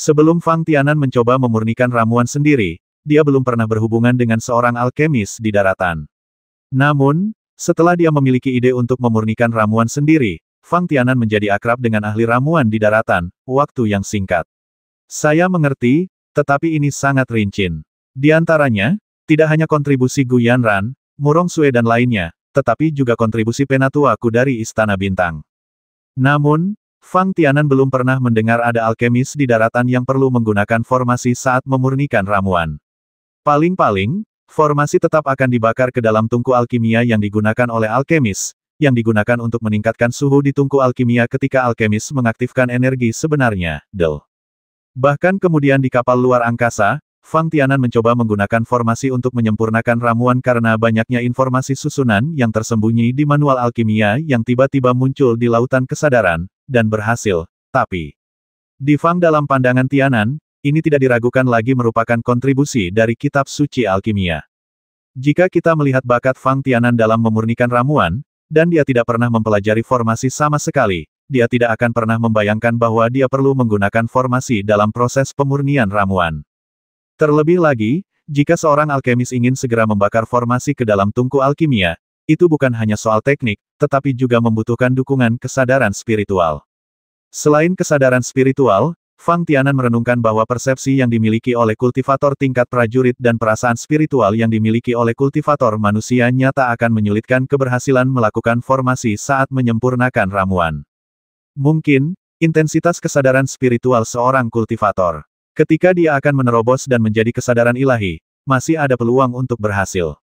Sebelum Fang Tianan mencoba memurnikan ramuan sendiri, dia belum pernah berhubungan dengan seorang alkemis di daratan. Namun, setelah dia memiliki ide untuk memurnikan ramuan sendiri, Fang Tianan menjadi akrab dengan ahli ramuan di daratan, waktu yang singkat. Saya mengerti, tetapi ini sangat rincin. Di antaranya, tidak hanya kontribusi Gu Yanran, Murong Sue dan lainnya, tetapi juga kontribusi penatua dari Istana Bintang. Namun, Fang Tianan belum pernah mendengar ada alkemis di daratan yang perlu menggunakan formasi saat memurnikan ramuan. Paling-paling, formasi tetap akan dibakar ke dalam tungku alkimia yang digunakan oleh alkemis, yang digunakan untuk meningkatkan suhu di tungku alkimia ketika alkemis mengaktifkan energi sebenarnya, Del. Bahkan kemudian di kapal luar angkasa, Fang Tianan mencoba menggunakan formasi untuk menyempurnakan ramuan karena banyaknya informasi susunan yang tersembunyi di manual alkimia yang tiba-tiba muncul di lautan kesadaran, dan berhasil, tapi... Di Fang dalam pandangan Tianan, ini tidak diragukan lagi merupakan kontribusi dari kitab suci alkimia. Jika kita melihat bakat Fang Tianan dalam memurnikan ramuan, dan dia tidak pernah mempelajari formasi sama sekali, dia tidak akan pernah membayangkan bahwa dia perlu menggunakan formasi dalam proses pemurnian ramuan. Terlebih lagi, jika seorang alkemis ingin segera membakar formasi ke dalam tungku alkimia, itu bukan hanya soal teknik, tetapi juga membutuhkan dukungan kesadaran spiritual. Selain kesadaran spiritual, Fang Tianan merenungkan bahwa persepsi yang dimiliki oleh kultivator tingkat prajurit dan perasaan spiritual yang dimiliki oleh kultivator manusia nyata akan menyulitkan keberhasilan melakukan formasi saat menyempurnakan ramuan. Mungkin, intensitas kesadaran spiritual seorang kultivator. Ketika dia akan menerobos dan menjadi kesadaran ilahi, masih ada peluang untuk berhasil.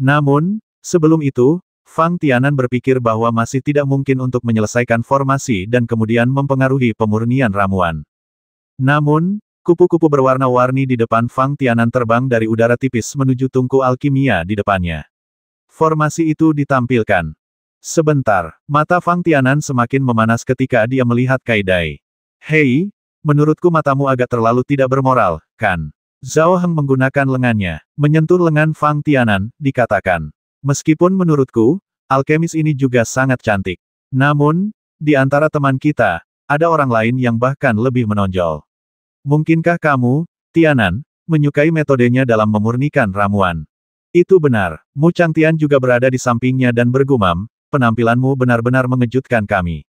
Namun, Sebelum itu, Fang Tianan berpikir bahwa masih tidak mungkin untuk menyelesaikan formasi dan kemudian mempengaruhi pemurnian ramuan. Namun, kupu-kupu berwarna-warni di depan Fang Tianan terbang dari udara tipis menuju tungku alkimia di depannya. Formasi itu ditampilkan. Sebentar, mata Fang Tianan semakin memanas ketika dia melihat Kaidai. Hei, menurutku matamu agak terlalu tidak bermoral, kan? Zhao Heng menggunakan lengannya, menyentuh lengan Fang Tianan, dikatakan. Meskipun menurutku, alkemis ini juga sangat cantik. Namun, di antara teman kita, ada orang lain yang bahkan lebih menonjol. Mungkinkah kamu, Tianan, menyukai metodenya dalam memurnikan ramuan? Itu benar, Mu Changtian juga berada di sampingnya dan bergumam, penampilanmu benar-benar mengejutkan kami.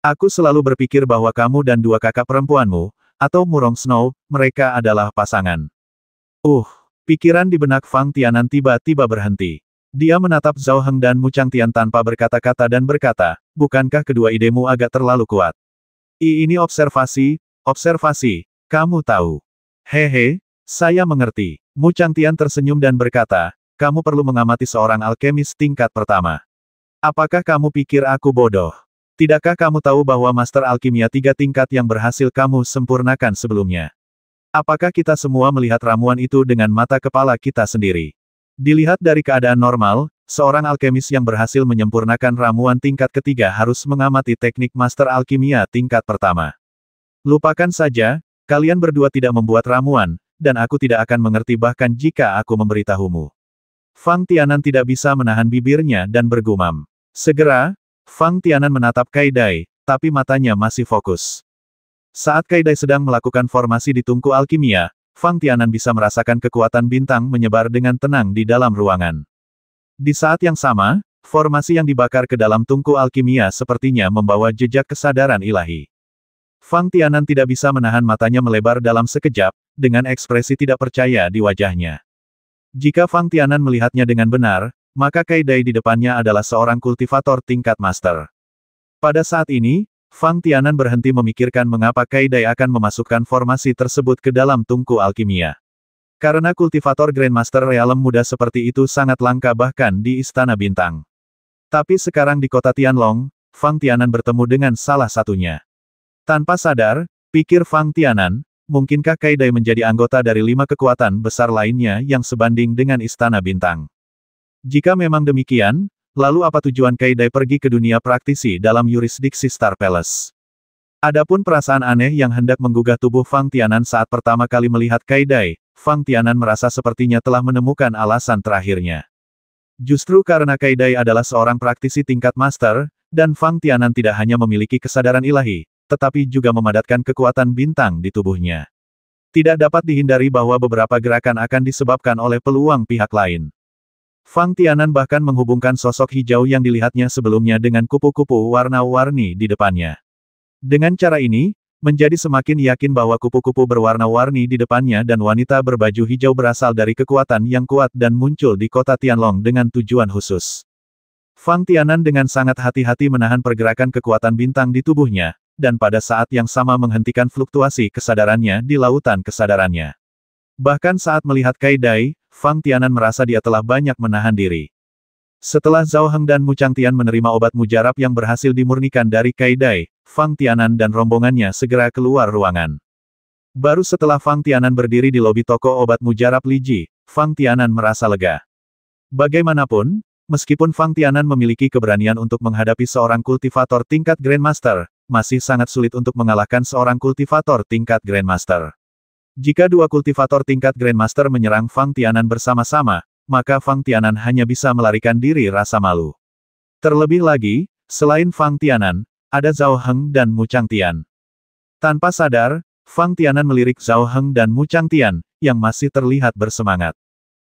Aku selalu berpikir bahwa kamu dan dua kakak perempuanmu, atau Murong Snow, mereka adalah pasangan. Uh, pikiran di benak Fang Tianan tiba-tiba berhenti. Dia menatap Zhao Heng dan Mu Changtian tanpa berkata-kata dan berkata, bukankah kedua idemu agak terlalu kuat? I ini observasi, observasi, kamu tahu. Hehe, saya mengerti. Mu Changtian tersenyum dan berkata, kamu perlu mengamati seorang alkemis tingkat pertama. Apakah kamu pikir aku bodoh? Tidakkah kamu tahu bahwa master alkimia tiga tingkat yang berhasil kamu sempurnakan sebelumnya? Apakah kita semua melihat ramuan itu dengan mata kepala kita sendiri? Dilihat dari keadaan normal, seorang alkemis yang berhasil menyempurnakan ramuan tingkat ketiga harus mengamati teknik master alkimia tingkat pertama. Lupakan saja, kalian berdua tidak membuat ramuan, dan aku tidak akan mengerti bahkan jika aku memberitahumu. Fang Tianan tidak bisa menahan bibirnya dan bergumam. Segera, Fang Tianan menatap Kaidai, tapi matanya masih fokus. Saat Kaidai sedang melakukan formasi di tungku alkimia, Fang Tianan bisa merasakan kekuatan bintang menyebar dengan tenang di dalam ruangan. Di saat yang sama, formasi yang dibakar ke dalam tungku alkimia sepertinya membawa jejak kesadaran ilahi. Fang Tianan tidak bisa menahan matanya melebar dalam sekejap, dengan ekspresi tidak percaya di wajahnya. Jika Fang Tianan melihatnya dengan benar, maka Kaidai di depannya adalah seorang kultivator tingkat master. Pada saat ini, Fang Tianan berhenti memikirkan mengapa Kaidai akan memasukkan formasi tersebut ke dalam tungku alkimia. Karena kultivator Grandmaster Realem muda seperti itu sangat langka bahkan di Istana Bintang. Tapi sekarang di kota Tianlong, Fang Tianan bertemu dengan salah satunya. Tanpa sadar, pikir Fang Tianan, mungkinkah Kaidai menjadi anggota dari lima kekuatan besar lainnya yang sebanding dengan Istana Bintang? Jika memang demikian, Lalu apa tujuan Kaidai pergi ke dunia praktisi dalam yurisdiksi Star Palace? Adapun perasaan aneh yang hendak menggugah tubuh Fang Tianan saat pertama kali melihat Kaidai, Fang Tianan merasa sepertinya telah menemukan alasan terakhirnya. Justru karena Kaidai adalah seorang praktisi tingkat master, dan Fang Tianan tidak hanya memiliki kesadaran ilahi, tetapi juga memadatkan kekuatan bintang di tubuhnya. Tidak dapat dihindari bahwa beberapa gerakan akan disebabkan oleh peluang pihak lain. Fang Tianan bahkan menghubungkan sosok hijau yang dilihatnya sebelumnya dengan kupu-kupu warna-warni di depannya. Dengan cara ini, menjadi semakin yakin bahwa kupu-kupu berwarna-warni di depannya dan wanita berbaju hijau berasal dari kekuatan yang kuat dan muncul di kota Tianlong dengan tujuan khusus. Fang Tianan dengan sangat hati-hati menahan pergerakan kekuatan bintang di tubuhnya, dan pada saat yang sama menghentikan fluktuasi kesadarannya di lautan kesadarannya. Bahkan saat melihat Kaidai. Fang Tianan merasa dia telah banyak menahan diri. Setelah Zhao Heng dan Mu Chang Tian menerima obat mujarab yang berhasil dimurnikan dari Kaidai, Fang Tianan dan rombongannya segera keluar ruangan. Baru setelah Fang Tianan berdiri di lobi toko obat mujarab Li Ji, Fang Tianan merasa lega. Bagaimanapun, meskipun Fang Tianan memiliki keberanian untuk menghadapi seorang kultivator tingkat Grandmaster, masih sangat sulit untuk mengalahkan seorang kultivator tingkat Grandmaster. Jika dua kultivator tingkat Grandmaster menyerang Fang Tianan bersama-sama, maka Fang Tianan hanya bisa melarikan diri rasa malu. Terlebih lagi, selain Fang Tianan, ada Zhao Heng dan Mu Chang Tian. Tanpa sadar, Fang Tianan melirik Zhao Heng dan Mu Chang Tian, yang masih terlihat bersemangat.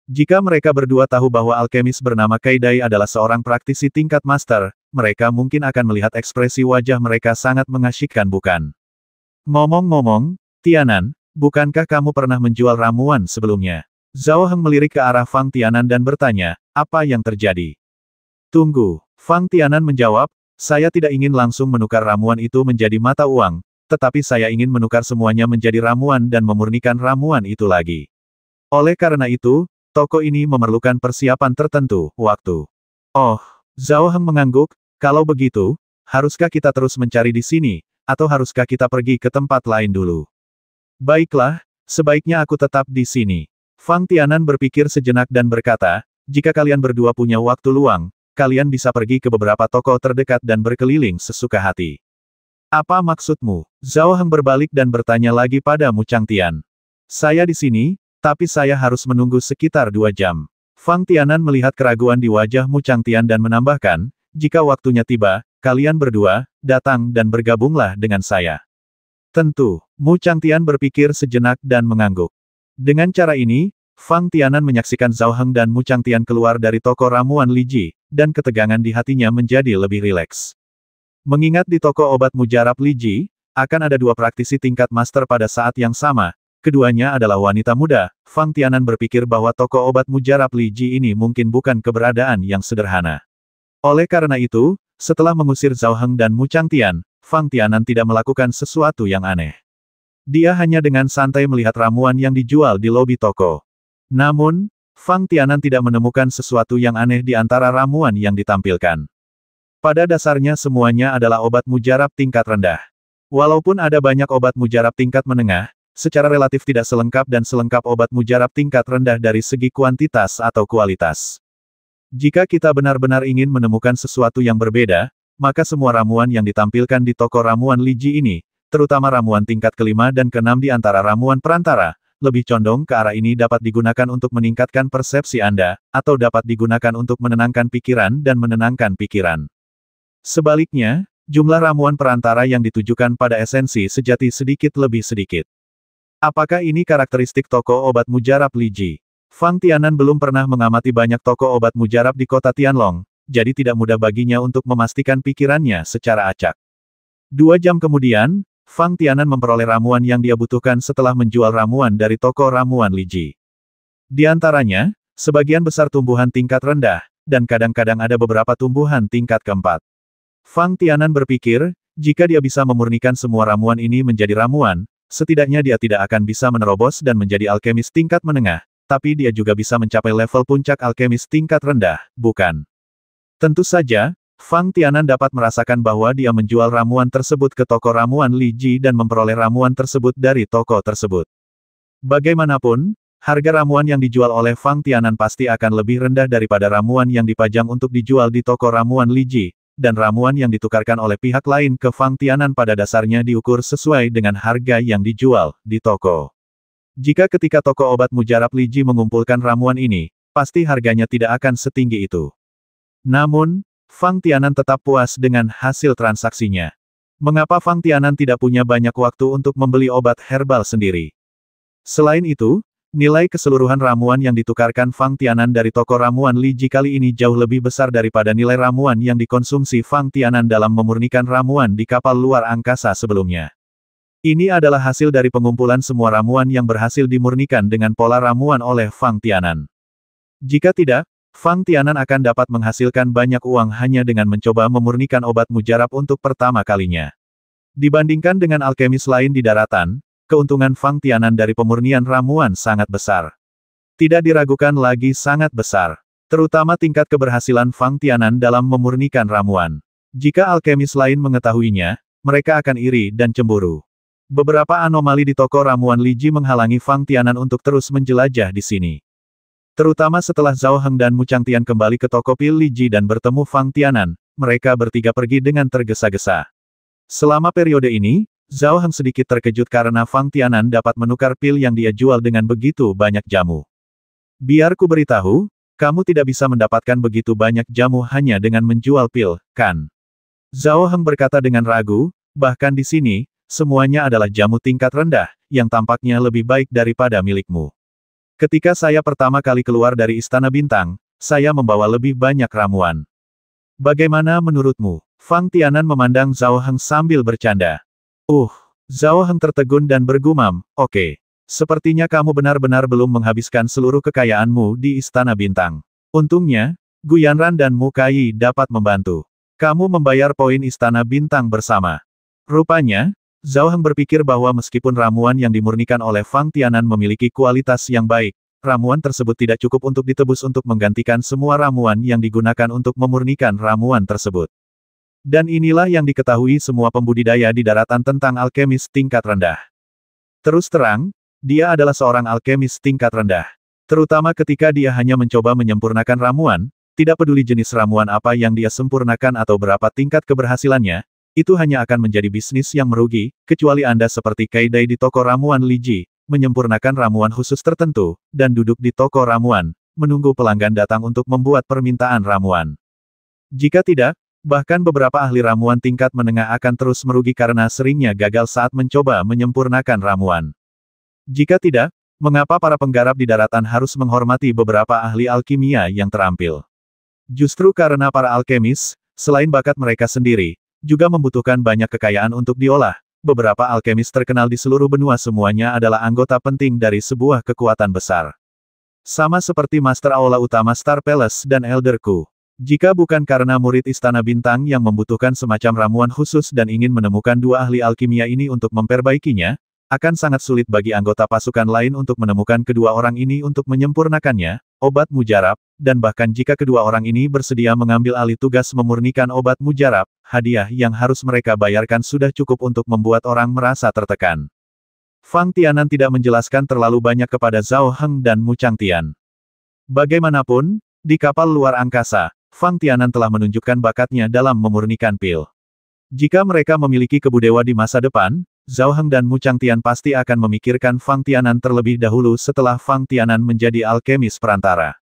Jika mereka berdua tahu bahwa alkemis bernama Kaidai adalah seorang praktisi tingkat master, mereka mungkin akan melihat ekspresi wajah mereka sangat mengasyikkan bukan? Ngomong-ngomong, Tianan, Bukankah kamu pernah menjual ramuan sebelumnya? Zhao Heng melirik ke arah Fang Tianan dan bertanya, apa yang terjadi? Tunggu, Fang Tianan menjawab, saya tidak ingin langsung menukar ramuan itu menjadi mata uang, tetapi saya ingin menukar semuanya menjadi ramuan dan memurnikan ramuan itu lagi. Oleh karena itu, toko ini memerlukan persiapan tertentu, waktu. Oh, Zhao Heng mengangguk, kalau begitu, haruskah kita terus mencari di sini, atau haruskah kita pergi ke tempat lain dulu? Baiklah, sebaiknya aku tetap di sini. Fang Tianan berpikir sejenak dan berkata, jika kalian berdua punya waktu luang, kalian bisa pergi ke beberapa toko terdekat dan berkeliling sesuka hati. Apa maksudmu? Zhao Heng berbalik dan bertanya lagi pada Mu Chang Tian. Saya di sini, tapi saya harus menunggu sekitar dua jam. Fang Tianan melihat keraguan di wajah Mu Chang Tian dan menambahkan, jika waktunya tiba, kalian berdua, datang dan bergabunglah dengan saya. Tentu, Mu Changtian berpikir sejenak dan mengangguk. Dengan cara ini, Fang Tianan menyaksikan Zhao Heng dan Mu Changtian keluar dari toko ramuan Li Ji, dan ketegangan di hatinya menjadi lebih rileks. Mengingat di toko obat mujarab Li Ji akan ada dua praktisi tingkat master pada saat yang sama, keduanya adalah wanita muda, Fang Tianan berpikir bahwa toko obat mujarab Li Ji ini mungkin bukan keberadaan yang sederhana. Oleh karena itu, setelah mengusir Zhao Heng dan Mu Changtian, Fang Tianan tidak melakukan sesuatu yang aneh. Dia hanya dengan santai melihat ramuan yang dijual di lobi toko. Namun, Fang Tianan tidak menemukan sesuatu yang aneh di antara ramuan yang ditampilkan. Pada dasarnya semuanya adalah obat mujarab tingkat rendah. Walaupun ada banyak obat mujarab tingkat menengah, secara relatif tidak selengkap dan selengkap obat mujarab tingkat rendah dari segi kuantitas atau kualitas. Jika kita benar-benar ingin menemukan sesuatu yang berbeda, maka semua ramuan yang ditampilkan di toko ramuan Liji ini, terutama ramuan tingkat kelima dan keenam di antara ramuan perantara, lebih condong ke arah ini dapat digunakan untuk meningkatkan persepsi Anda, atau dapat digunakan untuk menenangkan pikiran dan menenangkan pikiran. Sebaliknya, jumlah ramuan perantara yang ditujukan pada esensi sejati sedikit lebih sedikit. Apakah ini karakteristik toko obat mujarab Liji? Fang Tianan belum pernah mengamati banyak toko obat mujarab di kota Tianlong, jadi tidak mudah baginya untuk memastikan pikirannya secara acak. Dua jam kemudian, Fang Tianan memperoleh ramuan yang dia butuhkan setelah menjual ramuan dari toko ramuan Li Ji. Di antaranya, sebagian besar tumbuhan tingkat rendah, dan kadang-kadang ada beberapa tumbuhan tingkat keempat. Fang Tianan berpikir, jika dia bisa memurnikan semua ramuan ini menjadi ramuan, setidaknya dia tidak akan bisa menerobos dan menjadi alkemis tingkat menengah, tapi dia juga bisa mencapai level puncak alkemis tingkat rendah, bukan? Tentu saja, Fang Tianan dapat merasakan bahwa dia menjual ramuan tersebut ke toko ramuan Li Ji dan memperoleh ramuan tersebut dari toko tersebut. Bagaimanapun, harga ramuan yang dijual oleh Fang Tianan pasti akan lebih rendah daripada ramuan yang dipajang untuk dijual di toko ramuan Li Ji, dan ramuan yang ditukarkan oleh pihak lain ke Fang Tianan pada dasarnya diukur sesuai dengan harga yang dijual di toko. Jika ketika toko obat mujarab Li Ji mengumpulkan ramuan ini, pasti harganya tidak akan setinggi itu. Namun, Fang Tianan tetap puas dengan hasil transaksinya. Mengapa Fang Tianan tidak punya banyak waktu untuk membeli obat herbal sendiri? Selain itu, nilai keseluruhan ramuan yang ditukarkan Fang Tianan dari toko ramuan Liji kali ini jauh lebih besar daripada nilai ramuan yang dikonsumsi Fang Tianan dalam memurnikan ramuan di kapal luar angkasa sebelumnya. Ini adalah hasil dari pengumpulan semua ramuan yang berhasil dimurnikan dengan pola ramuan oleh Fang Tianan. Jika tidak, Fang Tianan akan dapat menghasilkan banyak uang hanya dengan mencoba memurnikan obat mujarab untuk pertama kalinya. Dibandingkan dengan alkemis lain di daratan, keuntungan Fang Tianan dari pemurnian ramuan sangat besar. Tidak diragukan lagi sangat besar. Terutama tingkat keberhasilan Fang Tianan dalam memurnikan ramuan. Jika alkemis lain mengetahuinya, mereka akan iri dan cemburu. Beberapa anomali di toko ramuan Liji menghalangi Fang Tianan untuk terus menjelajah di sini. Terutama setelah Zhao Heng dan Mu Changtian kembali ke toko Pil Li Ji dan bertemu Fang Tianan, mereka bertiga pergi dengan tergesa-gesa. Selama periode ini, Zhao Heng sedikit terkejut karena Fang Tianan dapat menukar pil yang dia jual dengan begitu banyak jamu. Biar ku beritahu, kamu tidak bisa mendapatkan begitu banyak jamu hanya dengan menjual pil, kan? Zhao Heng berkata dengan ragu, bahkan di sini, semuanya adalah jamu tingkat rendah, yang tampaknya lebih baik daripada milikmu. Ketika saya pertama kali keluar dari Istana Bintang, saya membawa lebih banyak ramuan. Bagaimana menurutmu? Fang Tianan memandang Zhao Heng sambil bercanda. Uh, Zhao Heng tertegun dan bergumam, oke. Okay. Sepertinya kamu benar-benar belum menghabiskan seluruh kekayaanmu di Istana Bintang. Untungnya, Gu Yanran dan Mukai dapat membantu. Kamu membayar poin Istana Bintang bersama. Rupanya, Zhao Heng berpikir bahwa meskipun ramuan yang dimurnikan oleh Fang Tianan memiliki kualitas yang baik, ramuan tersebut tidak cukup untuk ditebus untuk menggantikan semua ramuan yang digunakan untuk memurnikan ramuan tersebut. Dan inilah yang diketahui semua pembudidaya di daratan tentang alkemis tingkat rendah. Terus terang, dia adalah seorang alkemis tingkat rendah. Terutama ketika dia hanya mencoba menyempurnakan ramuan, tidak peduli jenis ramuan apa yang dia sempurnakan atau berapa tingkat keberhasilannya, itu hanya akan menjadi bisnis yang merugi, kecuali Anda seperti Kaidai di toko ramuan Liji, menyempurnakan ramuan khusus tertentu, dan duduk di toko ramuan, menunggu pelanggan datang untuk membuat permintaan ramuan. Jika tidak, bahkan beberapa ahli ramuan tingkat menengah akan terus merugi karena seringnya gagal saat mencoba menyempurnakan ramuan. Jika tidak, mengapa para penggarap di daratan harus menghormati beberapa ahli alkimia yang terampil? Justru karena para alkemis, selain bakat mereka sendiri, juga membutuhkan banyak kekayaan untuk diolah. Beberapa alkemis terkenal di seluruh benua semuanya adalah anggota penting dari sebuah kekuatan besar. Sama seperti Master Aula utama Star Palace dan Elderku. Jika bukan karena murid Istana Bintang yang membutuhkan semacam ramuan khusus dan ingin menemukan dua ahli alkimia ini untuk memperbaikinya, akan sangat sulit bagi anggota pasukan lain untuk menemukan kedua orang ini untuk menyempurnakannya, obat mujarab, dan bahkan jika kedua orang ini bersedia mengambil alih tugas memurnikan obat mujarab, hadiah yang harus mereka bayarkan sudah cukup untuk membuat orang merasa tertekan. Fang Tianan tidak menjelaskan terlalu banyak kepada Zhao Heng dan Mu Chang Tian. Bagaimanapun, di kapal luar angkasa, Fang Tianan telah menunjukkan bakatnya dalam memurnikan pil. Jika mereka memiliki kebudewa di masa depan, Zhao Heng dan Mu Changtian pasti akan memikirkan Fang Tianan terlebih dahulu setelah Fang Tianan menjadi alkemis perantara.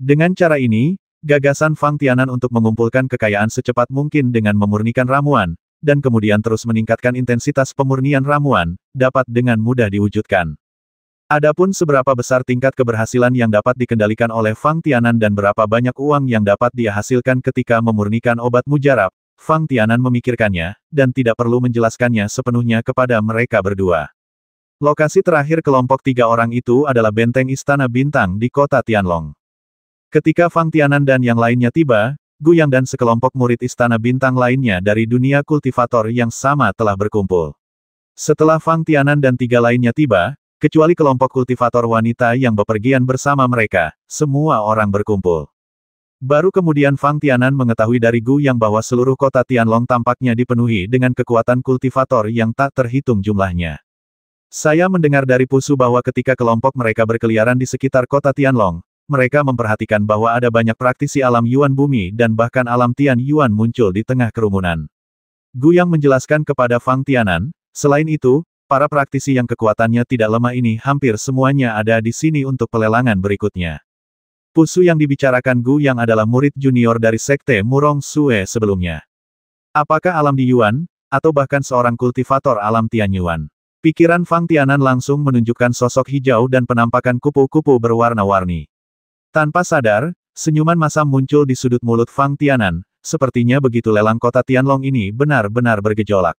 Dengan cara ini, gagasan Fang Tianan untuk mengumpulkan kekayaan secepat mungkin dengan memurnikan ramuan, dan kemudian terus meningkatkan intensitas pemurnian ramuan, dapat dengan mudah diwujudkan. Adapun seberapa besar tingkat keberhasilan yang dapat dikendalikan oleh Fang Tianan dan berapa banyak uang yang dapat dia hasilkan ketika memurnikan obat mujarab, Fang Tianan memikirkannya, dan tidak perlu menjelaskannya sepenuhnya kepada mereka berdua. Lokasi terakhir kelompok tiga orang itu adalah benteng Istana Bintang di kota Tianlong. Ketika Fang Tianan dan yang lainnya tiba, Gu Yang dan sekelompok murid Istana Bintang lainnya dari dunia kultivator yang sama telah berkumpul. Setelah Fang Tianan dan tiga lainnya tiba, kecuali kelompok kultivator wanita yang bepergian bersama mereka, semua orang berkumpul. Baru kemudian Fang Tianan mengetahui dari Gu Yang bahwa seluruh kota Tianlong tampaknya dipenuhi dengan kekuatan kultivator yang tak terhitung jumlahnya. Saya mendengar dari Pusu bahwa ketika kelompok mereka berkeliaran di sekitar kota Tianlong, mereka memperhatikan bahwa ada banyak praktisi alam Yuan Bumi dan bahkan alam Tian Yuan muncul di tengah kerumunan. Gu Yang menjelaskan kepada Fang Tianan, selain itu, para praktisi yang kekuatannya tidak lemah ini hampir semuanya ada di sini untuk pelelangan berikutnya. Pusu yang dibicarakan Gu Yang adalah murid junior dari Sekte Murong Sue sebelumnya. Apakah alam di Yuan, atau bahkan seorang kultivator alam Tian Yuan? Pikiran Fang Tianan langsung menunjukkan sosok hijau dan penampakan kupu-kupu berwarna-warni. Tanpa sadar, senyuman masam muncul di sudut mulut Fang Tianan, sepertinya begitu lelang kota Tianlong ini benar-benar bergejolak.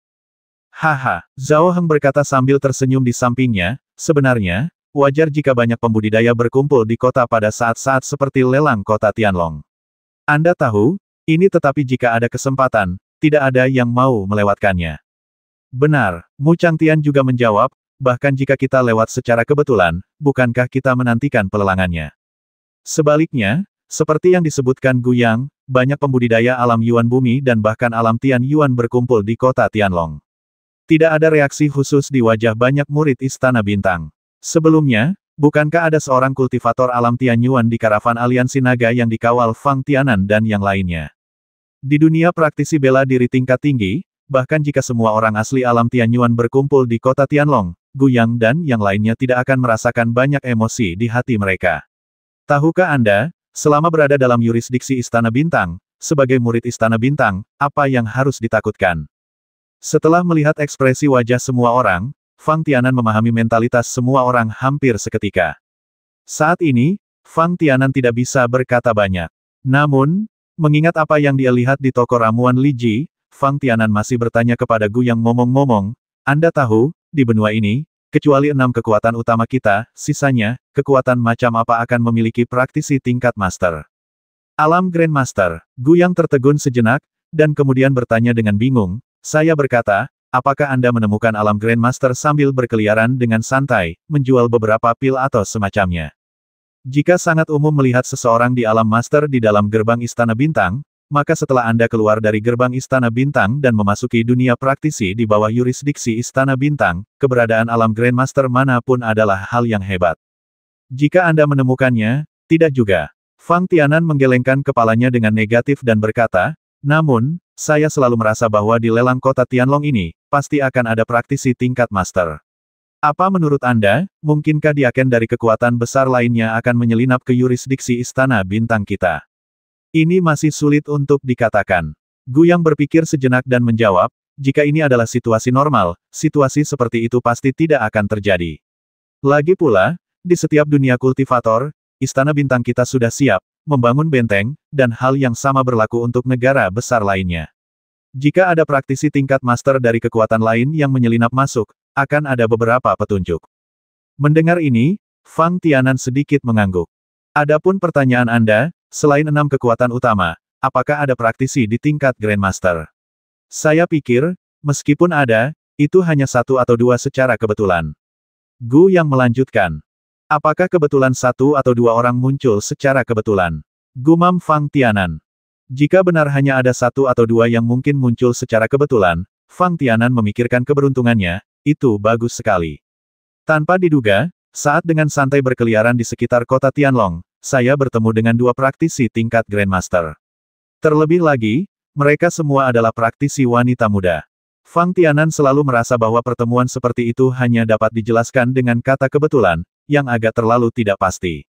Haha, Zhao Heng berkata sambil tersenyum di sampingnya, sebenarnya, wajar jika banyak pembudidaya berkumpul di kota pada saat-saat seperti lelang kota Tianlong. Anda tahu, ini tetapi jika ada kesempatan, tidak ada yang mau melewatkannya. Benar, Mu Changtian juga menjawab, bahkan jika kita lewat secara kebetulan, bukankah kita menantikan pelelangannya? Sebaliknya, seperti yang disebutkan Gu Yang, banyak pembudidaya alam Yuan Bumi dan bahkan alam Tian Yuan berkumpul di kota Tianlong. Tidak ada reaksi khusus di wajah banyak murid Istana Bintang. Sebelumnya, bukankah ada seorang kultivator alam Tianyuan di karavan aliansi naga yang dikawal Fang Tianan dan yang lainnya? Di dunia praktisi bela diri tingkat tinggi, bahkan jika semua orang asli alam Tianyuan berkumpul di kota Tianlong, Guyang dan yang lainnya tidak akan merasakan banyak emosi di hati mereka. Tahukah Anda, selama berada dalam yurisdiksi Istana Bintang, sebagai murid Istana Bintang, apa yang harus ditakutkan? Setelah melihat ekspresi wajah semua orang, Fang Tianan memahami mentalitas semua orang hampir seketika. Saat ini, Fang Tianan tidak bisa berkata banyak. Namun, mengingat apa yang dia lihat di toko ramuan Li Ji, Fang Tianan masih bertanya kepada Gu yang ngomong-ngomong, Anda tahu, di benua ini, kecuali enam kekuatan utama kita, sisanya, kekuatan macam apa akan memiliki praktisi tingkat master. Alam Grandmaster, Gu yang tertegun sejenak, dan kemudian bertanya dengan bingung, saya berkata, Apakah Anda menemukan alam Grandmaster sambil berkeliaran dengan santai, menjual beberapa pil atau semacamnya? Jika sangat umum melihat seseorang di alam master di dalam gerbang Istana Bintang, maka setelah Anda keluar dari gerbang Istana Bintang dan memasuki dunia praktisi di bawah yurisdiksi Istana Bintang, keberadaan alam Grandmaster manapun adalah hal yang hebat. Jika Anda menemukannya, tidak juga. Fang Tianan menggelengkan kepalanya dengan negatif dan berkata, namun, saya selalu merasa bahwa di lelang kota Tianlong ini, pasti akan ada praktisi tingkat master. Apa menurut Anda, mungkinkah diaken dari kekuatan besar lainnya akan menyelinap ke yurisdiksi istana bintang kita? Ini masih sulit untuk dikatakan. Guyang berpikir sejenak dan menjawab, jika ini adalah situasi normal, situasi seperti itu pasti tidak akan terjadi. Lagi pula, di setiap dunia kultivator, istana bintang kita sudah siap, membangun benteng, dan hal yang sama berlaku untuk negara besar lainnya. Jika ada praktisi tingkat master dari kekuatan lain yang menyelinap masuk, akan ada beberapa petunjuk. Mendengar ini, Fang Tianan sedikit mengangguk. Adapun pertanyaan Anda, selain enam kekuatan utama, apakah ada praktisi di tingkat Grandmaster? Saya pikir, meskipun ada, itu hanya satu atau dua secara kebetulan. Gu yang melanjutkan. Apakah kebetulan satu atau dua orang muncul secara kebetulan? Gumam Fang Tianan. Jika benar hanya ada satu atau dua yang mungkin muncul secara kebetulan, Fang Tianan memikirkan keberuntungannya, itu bagus sekali. Tanpa diduga, saat dengan santai berkeliaran di sekitar kota Tianlong, saya bertemu dengan dua praktisi tingkat Grandmaster. Terlebih lagi, mereka semua adalah praktisi wanita muda. Fang Tianan selalu merasa bahwa pertemuan seperti itu hanya dapat dijelaskan dengan kata kebetulan, yang agak terlalu tidak pasti.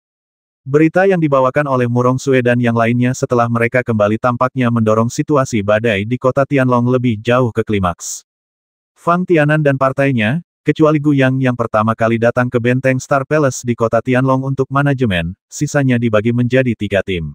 Berita yang dibawakan oleh Murong Sue dan yang lainnya setelah mereka kembali tampaknya mendorong situasi badai di kota Tianlong lebih jauh ke klimaks. Fang Tianan dan partainya, kecuali Guyang yang pertama kali datang ke benteng Star Palace di kota Tianlong untuk manajemen, sisanya dibagi menjadi tiga tim.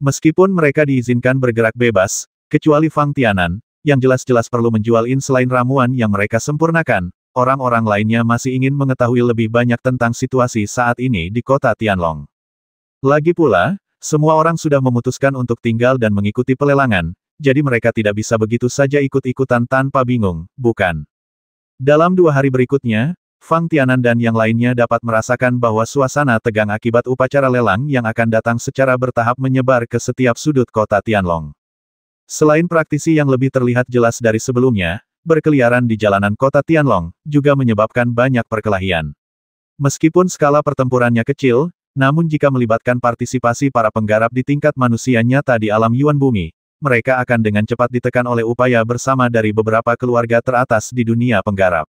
Meskipun mereka diizinkan bergerak bebas, kecuali Fang Tianan, yang jelas-jelas perlu menjual in selain ramuan yang mereka sempurnakan, orang-orang lainnya masih ingin mengetahui lebih banyak tentang situasi saat ini di kota Tianlong. Lagi pula, semua orang sudah memutuskan untuk tinggal dan mengikuti pelelangan, jadi mereka tidak bisa begitu saja ikut-ikutan tanpa bingung, bukan? Dalam dua hari berikutnya, Fang Tianan dan yang lainnya dapat merasakan bahwa suasana tegang akibat upacara lelang yang akan datang secara bertahap menyebar ke setiap sudut kota Tianlong. Selain praktisi yang lebih terlihat jelas dari sebelumnya, berkeliaran di jalanan kota Tianlong, juga menyebabkan banyak perkelahian. Meskipun skala pertempurannya kecil, namun jika melibatkan partisipasi para penggarap di tingkat manusia nyata di alam Yuan Bumi, mereka akan dengan cepat ditekan oleh upaya bersama dari beberapa keluarga teratas di dunia penggarap.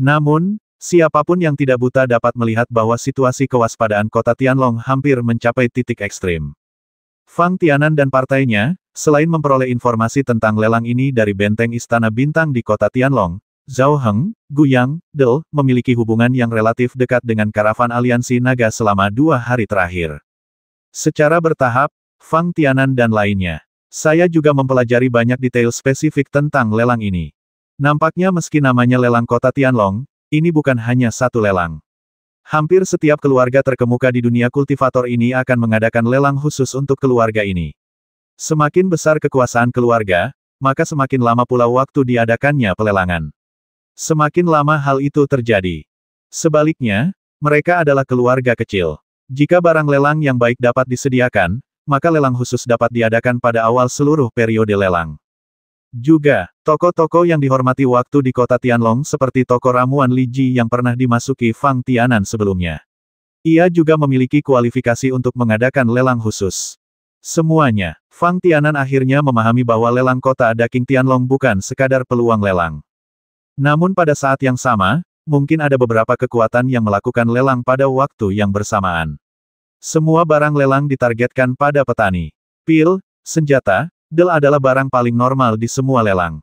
Namun, siapapun yang tidak buta dapat melihat bahwa situasi kewaspadaan kota Tianlong hampir mencapai titik ekstrim. Fang Tianan dan partainya, Selain memperoleh informasi tentang lelang ini dari benteng Istana Bintang di kota Tianlong, Zhao Heng, Guyang, Del, memiliki hubungan yang relatif dekat dengan karavan aliansi naga selama dua hari terakhir. Secara bertahap, Fang Tianan dan lainnya. Saya juga mempelajari banyak detail spesifik tentang lelang ini. Nampaknya meski namanya lelang kota Tianlong, ini bukan hanya satu lelang. Hampir setiap keluarga terkemuka di dunia kultivator ini akan mengadakan lelang khusus untuk keluarga ini. Semakin besar kekuasaan keluarga, maka semakin lama pula waktu diadakannya pelelangan. Semakin lama hal itu terjadi. Sebaliknya, mereka adalah keluarga kecil. Jika barang lelang yang baik dapat disediakan, maka lelang khusus dapat diadakan pada awal seluruh periode lelang. Juga, toko-toko yang dihormati waktu di kota Tianlong seperti toko ramuan Li Ji yang pernah dimasuki Fang Tianan sebelumnya. Ia juga memiliki kualifikasi untuk mengadakan lelang khusus. Semuanya, Fang Tianan akhirnya memahami bahwa lelang kota Daking Tianlong bukan sekadar peluang lelang. Namun pada saat yang sama, mungkin ada beberapa kekuatan yang melakukan lelang pada waktu yang bersamaan. Semua barang lelang ditargetkan pada petani. Pil, senjata, del adalah barang paling normal di semua lelang.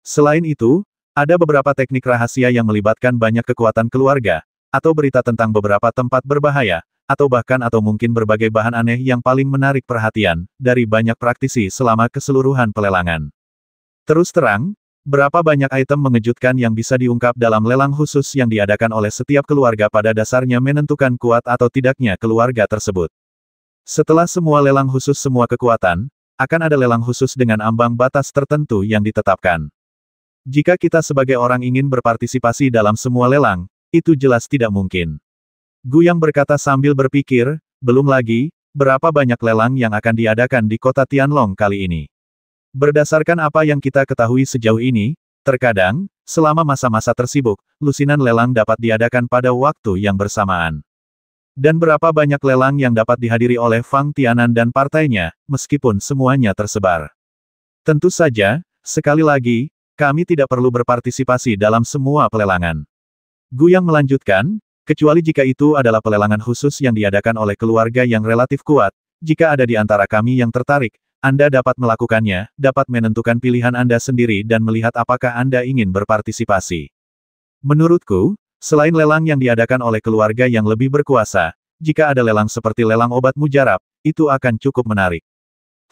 Selain itu, ada beberapa teknik rahasia yang melibatkan banyak kekuatan keluarga, atau berita tentang beberapa tempat berbahaya, atau bahkan atau mungkin berbagai bahan aneh yang paling menarik perhatian, dari banyak praktisi selama keseluruhan pelelangan. Terus terang, berapa banyak item mengejutkan yang bisa diungkap dalam lelang khusus yang diadakan oleh setiap keluarga pada dasarnya menentukan kuat atau tidaknya keluarga tersebut. Setelah semua lelang khusus semua kekuatan, akan ada lelang khusus dengan ambang batas tertentu yang ditetapkan. Jika kita sebagai orang ingin berpartisipasi dalam semua lelang, itu jelas tidak mungkin. Gu yang berkata sambil berpikir, belum lagi, berapa banyak lelang yang akan diadakan di kota Tianlong kali ini. Berdasarkan apa yang kita ketahui sejauh ini, terkadang, selama masa-masa tersibuk, lusinan lelang dapat diadakan pada waktu yang bersamaan. Dan berapa banyak lelang yang dapat dihadiri oleh Fang Tianan dan partainya, meskipun semuanya tersebar. Tentu saja, sekali lagi, kami tidak perlu berpartisipasi dalam semua pelelangan. Gu yang melanjutkan, Kecuali jika itu adalah pelelangan khusus yang diadakan oleh keluarga yang relatif kuat, jika ada di antara kami yang tertarik, Anda dapat melakukannya, dapat menentukan pilihan Anda sendiri dan melihat apakah Anda ingin berpartisipasi. Menurutku, selain lelang yang diadakan oleh keluarga yang lebih berkuasa, jika ada lelang seperti lelang obat mujarab, itu akan cukup menarik.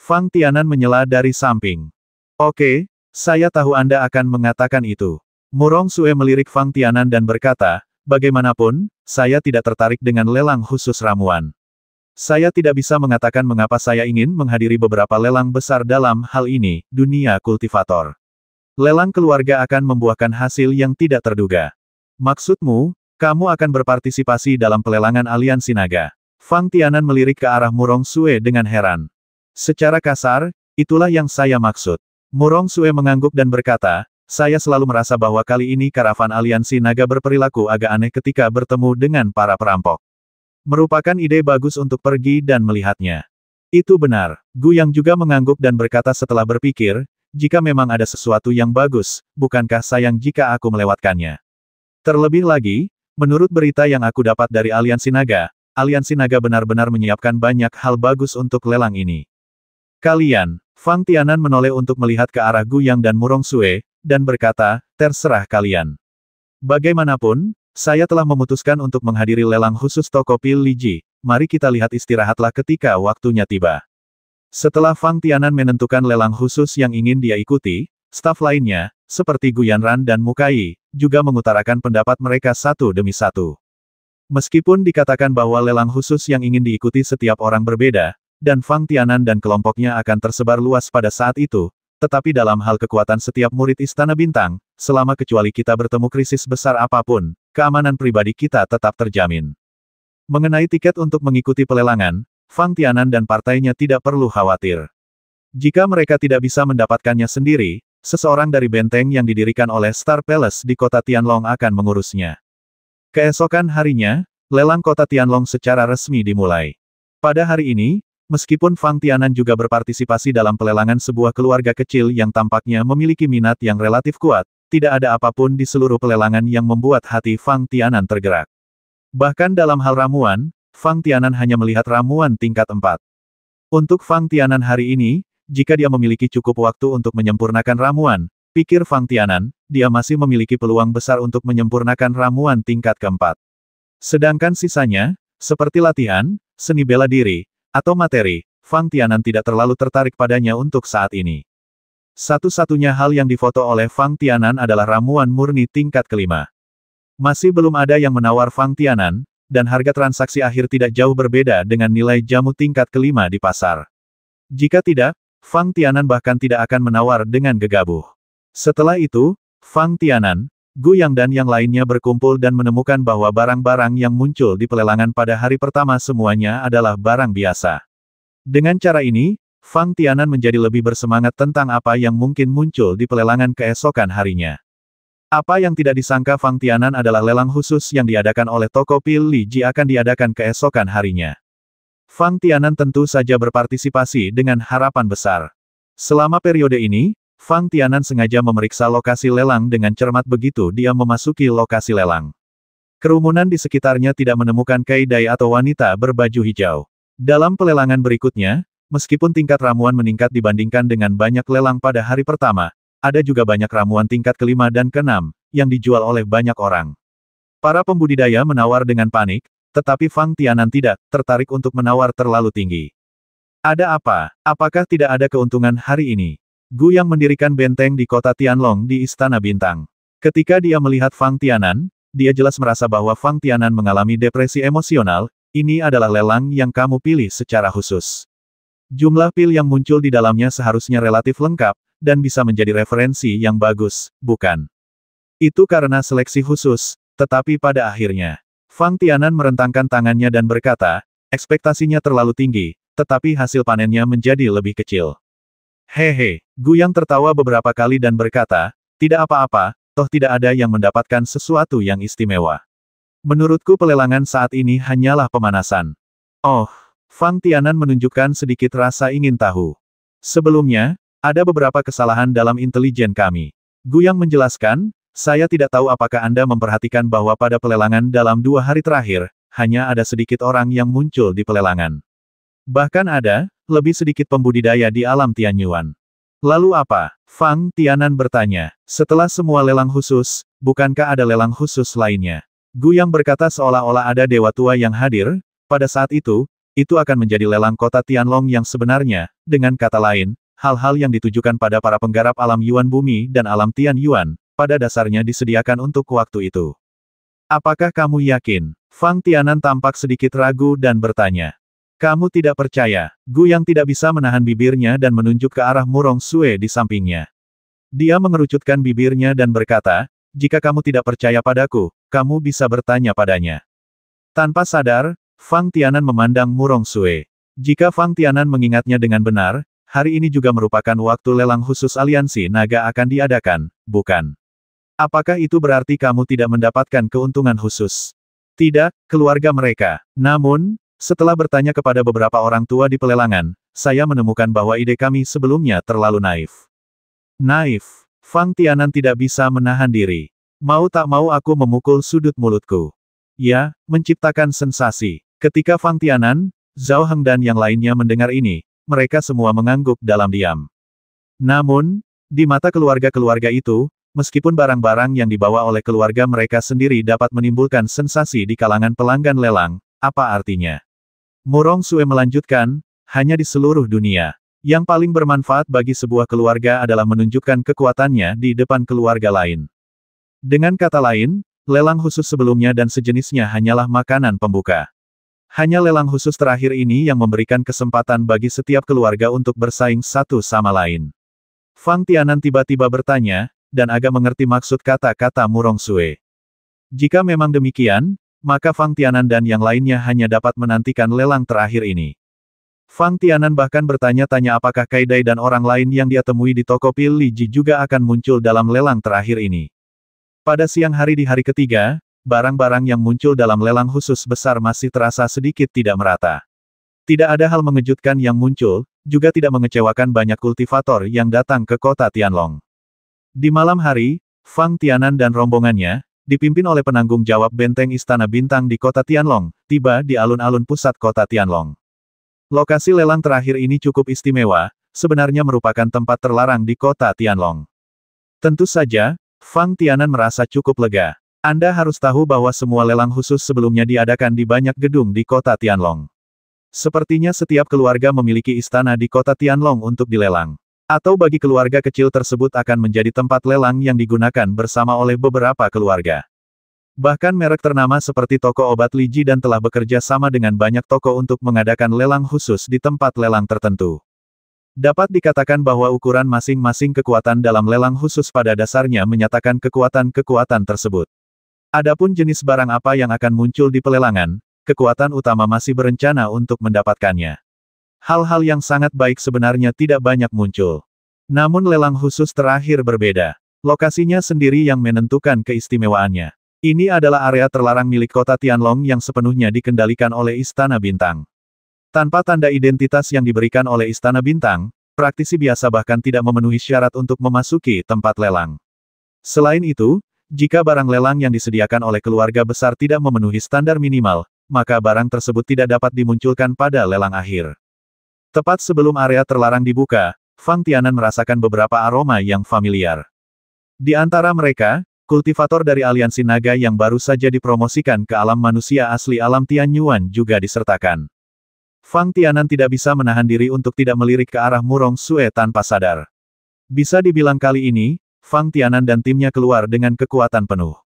Fang Tianan menyela dari samping. Oke, saya tahu Anda akan mengatakan itu. Murong Sue melirik Fang Tianan dan berkata, Bagaimanapun, saya tidak tertarik dengan lelang khusus ramuan. Saya tidak bisa mengatakan mengapa saya ingin menghadiri beberapa lelang besar dalam hal ini, dunia kultivator. Lelang keluarga akan membuahkan hasil yang tidak terduga. Maksudmu, kamu akan berpartisipasi dalam pelelangan aliansi naga. Fang Tianan melirik ke arah Murong Sue dengan heran. Secara kasar, itulah yang saya maksud. Murong Sue mengangguk dan berkata, saya selalu merasa bahwa kali ini karavan aliansi naga berperilaku agak aneh ketika bertemu dengan para perampok. Merupakan ide bagus untuk pergi dan melihatnya. Itu benar. Gu yang juga mengangguk dan berkata setelah berpikir, jika memang ada sesuatu yang bagus, bukankah sayang jika aku melewatkannya? Terlebih lagi, menurut berita yang aku dapat dari Aliansi Naga, Aliansi Naga benar-benar menyiapkan banyak hal bagus untuk lelang ini. Kalian, Fang Tianan menoleh untuk melihat ke arah Gu Yang dan Murong Sue, dan berkata, terserah kalian. Bagaimanapun, saya telah memutuskan untuk menghadiri lelang khusus toko pil Liji, mari kita lihat istirahatlah ketika waktunya tiba. Setelah Fang Tianan menentukan lelang khusus yang ingin dia ikuti, staf lainnya, seperti Guyanran dan Mukai, juga mengutarakan pendapat mereka satu demi satu. Meskipun dikatakan bahwa lelang khusus yang ingin diikuti setiap orang berbeda, dan Fang Tianan dan kelompoknya akan tersebar luas pada saat itu, tetapi dalam hal kekuatan setiap murid Istana Bintang, selama kecuali kita bertemu krisis besar apapun, keamanan pribadi kita tetap terjamin. Mengenai tiket untuk mengikuti pelelangan, Fang Tianan dan partainya tidak perlu khawatir. Jika mereka tidak bisa mendapatkannya sendiri, seseorang dari benteng yang didirikan oleh Star Palace di kota Tianlong akan mengurusnya. Keesokan harinya, lelang kota Tianlong secara resmi dimulai. Pada hari ini, Meskipun Fang Tianan juga berpartisipasi dalam pelelangan sebuah keluarga kecil yang tampaknya memiliki minat yang relatif kuat, tidak ada apapun di seluruh pelelangan yang membuat hati Fang Tianan tergerak. Bahkan dalam hal ramuan, Fang Tianan hanya melihat ramuan tingkat 4. Untuk Fang Tianan hari ini, jika dia memiliki cukup waktu untuk menyempurnakan ramuan, pikir Fang Tianan, dia masih memiliki peluang besar untuk menyempurnakan ramuan tingkat keempat. Sedangkan sisanya, seperti latihan, seni bela diri, atau materi, Fang Tianan tidak terlalu tertarik padanya untuk saat ini. Satu-satunya hal yang difoto oleh Fang Tianan adalah ramuan murni tingkat kelima. Masih belum ada yang menawar Fang Tianan, dan harga transaksi akhir tidak jauh berbeda dengan nilai jamu tingkat kelima di pasar. Jika tidak, Fang Tianan bahkan tidak akan menawar dengan gegabah. Setelah itu, Fang Tianan, Gu Yang dan yang lainnya berkumpul dan menemukan bahwa barang-barang yang muncul di pelelangan pada hari pertama semuanya adalah barang biasa. Dengan cara ini, Fang Tianan menjadi lebih bersemangat tentang apa yang mungkin muncul di pelelangan keesokan harinya. Apa yang tidak disangka Fang Tianan adalah lelang khusus yang diadakan oleh toko Pil Li Ji akan diadakan keesokan harinya. Fang Tianan tentu saja berpartisipasi dengan harapan besar. Selama periode ini, Fang Tianan sengaja memeriksa lokasi lelang dengan cermat begitu dia memasuki lokasi lelang. Kerumunan di sekitarnya tidak menemukan kaidai atau wanita berbaju hijau. Dalam pelelangan berikutnya, meskipun tingkat ramuan meningkat dibandingkan dengan banyak lelang pada hari pertama, ada juga banyak ramuan tingkat kelima dan keenam, yang dijual oleh banyak orang. Para pembudidaya menawar dengan panik, tetapi Fang Tianan tidak tertarik untuk menawar terlalu tinggi. Ada apa? Apakah tidak ada keuntungan hari ini? Gu yang mendirikan benteng di kota Tianlong di Istana Bintang. Ketika dia melihat Fang Tianan, dia jelas merasa bahwa Fang Tianan mengalami depresi emosional, ini adalah lelang yang kamu pilih secara khusus. Jumlah pil yang muncul di dalamnya seharusnya relatif lengkap, dan bisa menjadi referensi yang bagus, bukan? Itu karena seleksi khusus, tetapi pada akhirnya, Fang Tianan merentangkan tangannya dan berkata, ekspektasinya terlalu tinggi, tetapi hasil panennya menjadi lebih kecil. Hehe, Guyang tertawa beberapa kali dan berkata, tidak apa-apa, toh tidak ada yang mendapatkan sesuatu yang istimewa. Menurutku pelelangan saat ini hanyalah pemanasan. Oh, Fang Tianan menunjukkan sedikit rasa ingin tahu. Sebelumnya, ada beberapa kesalahan dalam intelijen kami. Guyang menjelaskan, saya tidak tahu apakah Anda memperhatikan bahwa pada pelelangan dalam dua hari terakhir, hanya ada sedikit orang yang muncul di pelelangan. Bahkan ada, lebih sedikit pembudidaya di alam Tianyuan. Lalu apa? Fang Tianan bertanya. Setelah semua lelang khusus, bukankah ada lelang khusus lainnya? Gu yang berkata seolah-olah ada dewa tua yang hadir, pada saat itu, itu akan menjadi lelang kota Tianlong yang sebenarnya, dengan kata lain, hal-hal yang ditujukan pada para penggarap alam Yuan Bumi dan alam Tian Yuan, pada dasarnya disediakan untuk waktu itu. Apakah kamu yakin? Fang Tianan tampak sedikit ragu dan bertanya. Kamu tidak percaya, Gu yang tidak bisa menahan bibirnya dan menunjuk ke arah Murong Sue di sampingnya. Dia mengerucutkan bibirnya dan berkata, jika kamu tidak percaya padaku, kamu bisa bertanya padanya. Tanpa sadar, Fang Tianan memandang Murong Sue. Jika Fang Tianan mengingatnya dengan benar, hari ini juga merupakan waktu lelang khusus aliansi naga akan diadakan, bukan? Apakah itu berarti kamu tidak mendapatkan keuntungan khusus? Tidak, keluarga mereka. Namun, setelah bertanya kepada beberapa orang tua di pelelangan, saya menemukan bahwa ide kami sebelumnya terlalu naif. Naif, Fang Tianan tidak bisa menahan diri. Mau tak mau aku memukul sudut mulutku. Ya, menciptakan sensasi. Ketika Fang Tianan, Zhao Heng dan yang lainnya mendengar ini, mereka semua mengangguk dalam diam. Namun, di mata keluarga-keluarga itu, meskipun barang-barang yang dibawa oleh keluarga mereka sendiri dapat menimbulkan sensasi di kalangan pelanggan lelang, apa artinya? Murong Sue melanjutkan, hanya di seluruh dunia. Yang paling bermanfaat bagi sebuah keluarga adalah menunjukkan kekuatannya di depan keluarga lain. Dengan kata lain, lelang khusus sebelumnya dan sejenisnya hanyalah makanan pembuka. Hanya lelang khusus terakhir ini yang memberikan kesempatan bagi setiap keluarga untuk bersaing satu sama lain. Fang Tianan tiba-tiba bertanya, dan agak mengerti maksud kata-kata Murong Sue. Jika memang demikian, maka Fang Tianan dan yang lainnya hanya dapat menantikan lelang terakhir ini. Fang Tianan bahkan bertanya-tanya apakah Kaidai dan orang lain yang dia temui di toko Pil Liji juga akan muncul dalam lelang terakhir ini. Pada siang hari di hari ketiga, barang-barang yang muncul dalam lelang khusus besar masih terasa sedikit tidak merata. Tidak ada hal mengejutkan yang muncul, juga tidak mengecewakan banyak kultivator yang datang ke kota Tianlong. Di malam hari, Fang Tianan dan rombongannya, dipimpin oleh penanggung jawab benteng Istana Bintang di kota Tianlong, tiba di alun-alun pusat kota Tianlong. Lokasi lelang terakhir ini cukup istimewa, sebenarnya merupakan tempat terlarang di kota Tianlong. Tentu saja, Fang Tianan merasa cukup lega. Anda harus tahu bahwa semua lelang khusus sebelumnya diadakan di banyak gedung di kota Tianlong. Sepertinya setiap keluarga memiliki istana di kota Tianlong untuk dilelang. Atau bagi keluarga kecil tersebut akan menjadi tempat lelang yang digunakan bersama oleh beberapa keluarga. Bahkan merek ternama seperti toko obat Liji dan telah bekerja sama dengan banyak toko untuk mengadakan lelang khusus di tempat lelang tertentu. Dapat dikatakan bahwa ukuran masing-masing kekuatan dalam lelang khusus pada dasarnya menyatakan kekuatan-kekuatan tersebut. Adapun jenis barang apa yang akan muncul di pelelangan, kekuatan utama masih berencana untuk mendapatkannya. Hal-hal yang sangat baik sebenarnya tidak banyak muncul. Namun lelang khusus terakhir berbeda. Lokasinya sendiri yang menentukan keistimewaannya. Ini adalah area terlarang milik kota Tianlong yang sepenuhnya dikendalikan oleh Istana Bintang. Tanpa tanda identitas yang diberikan oleh Istana Bintang, praktisi biasa bahkan tidak memenuhi syarat untuk memasuki tempat lelang. Selain itu, jika barang lelang yang disediakan oleh keluarga besar tidak memenuhi standar minimal, maka barang tersebut tidak dapat dimunculkan pada lelang akhir. Tepat sebelum area terlarang dibuka, Fang Tianan merasakan beberapa aroma yang familiar. Di antara mereka, kultivator dari aliansi naga yang baru saja dipromosikan ke alam manusia asli alam Tianyuan juga disertakan. Fang Tianan tidak bisa menahan diri untuk tidak melirik ke arah Murong Sue tanpa sadar. Bisa dibilang kali ini, Fang Tianan dan timnya keluar dengan kekuatan penuh.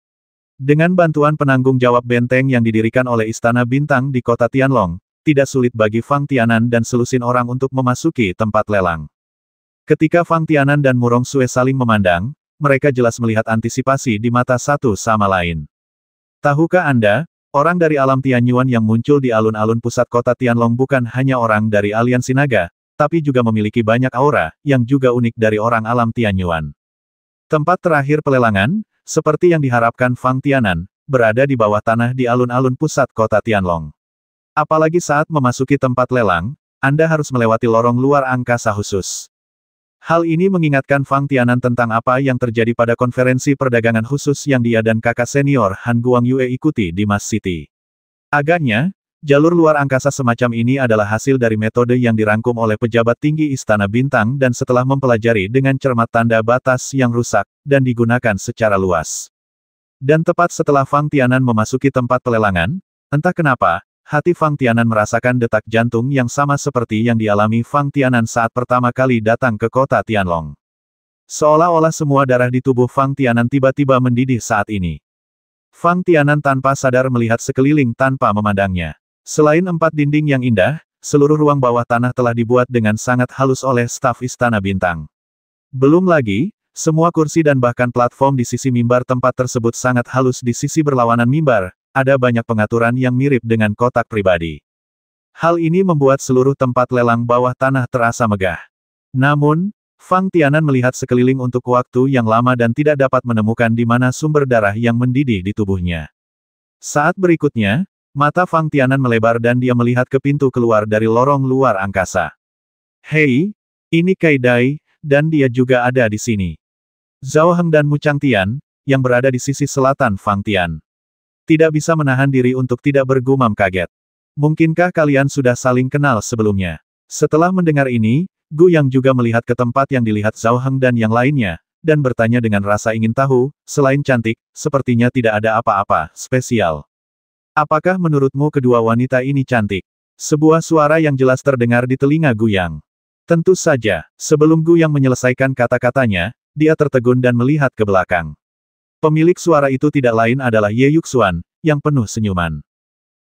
Dengan bantuan penanggung jawab benteng yang didirikan oleh Istana Bintang di kota Tianlong, tidak sulit bagi Fang Tianan dan selusin orang untuk memasuki tempat lelang. Ketika Fang Tianan dan Murong Sue saling memandang, mereka jelas melihat antisipasi di mata satu sama lain. Tahukah Anda, orang dari alam Tianyuan yang muncul di alun-alun pusat kota Tianlong bukan hanya orang dari aliansi naga, tapi juga memiliki banyak aura, yang juga unik dari orang alam Tianyuan. Tempat terakhir pelelangan, seperti yang diharapkan Fang Tianan, berada di bawah tanah di alun-alun pusat kota Tianlong. Apalagi saat memasuki tempat lelang, Anda harus melewati lorong luar angkasa khusus. Hal ini mengingatkan Fang Tianan tentang apa yang terjadi pada konferensi perdagangan khusus yang dia dan kakak senior Han Guang Yue ikuti di Mas City. Agaknya, jalur luar angkasa semacam ini adalah hasil dari metode yang dirangkum oleh pejabat tinggi Istana Bintang dan setelah mempelajari dengan cermat tanda batas yang rusak, dan digunakan secara luas. Dan tepat setelah Fang Tianan memasuki tempat pelelangan, entah kenapa, Hati Fang Tianan merasakan detak jantung yang sama seperti yang dialami Fang Tianan saat pertama kali datang ke kota Tianlong. Seolah-olah semua darah di tubuh Fang Tianan tiba-tiba mendidih saat ini. Fang Tianan tanpa sadar melihat sekeliling tanpa memandangnya. Selain empat dinding yang indah, seluruh ruang bawah tanah telah dibuat dengan sangat halus oleh staf Istana Bintang. Belum lagi, semua kursi dan bahkan platform di sisi mimbar tempat tersebut sangat halus di sisi berlawanan mimbar, ada banyak pengaturan yang mirip dengan kotak pribadi. Hal ini membuat seluruh tempat lelang bawah tanah terasa megah. Namun, Fang Tianan melihat sekeliling untuk waktu yang lama dan tidak dapat menemukan di mana sumber darah yang mendidih di tubuhnya. Saat berikutnya, mata Fang Tianan melebar dan dia melihat ke pintu keluar dari lorong luar angkasa. Hei, ini Kai Dai, dan dia juga ada di sini. Zhao Heng dan Mu Chang Tian, yang berada di sisi selatan Fang Tian. Tidak bisa menahan diri untuk tidak bergumam kaget. Mungkinkah kalian sudah saling kenal sebelumnya? Setelah mendengar ini, Gu Yang juga melihat ke tempat yang dilihat Zhao Heng dan yang lainnya, dan bertanya dengan rasa ingin tahu, selain cantik, sepertinya tidak ada apa-apa spesial. Apakah menurutmu kedua wanita ini cantik? Sebuah suara yang jelas terdengar di telinga Gu Yang. Tentu saja, sebelum Gu Yang menyelesaikan kata-katanya, dia tertegun dan melihat ke belakang. Pemilik suara itu tidak lain adalah Ye Yuxuan, yang penuh senyuman.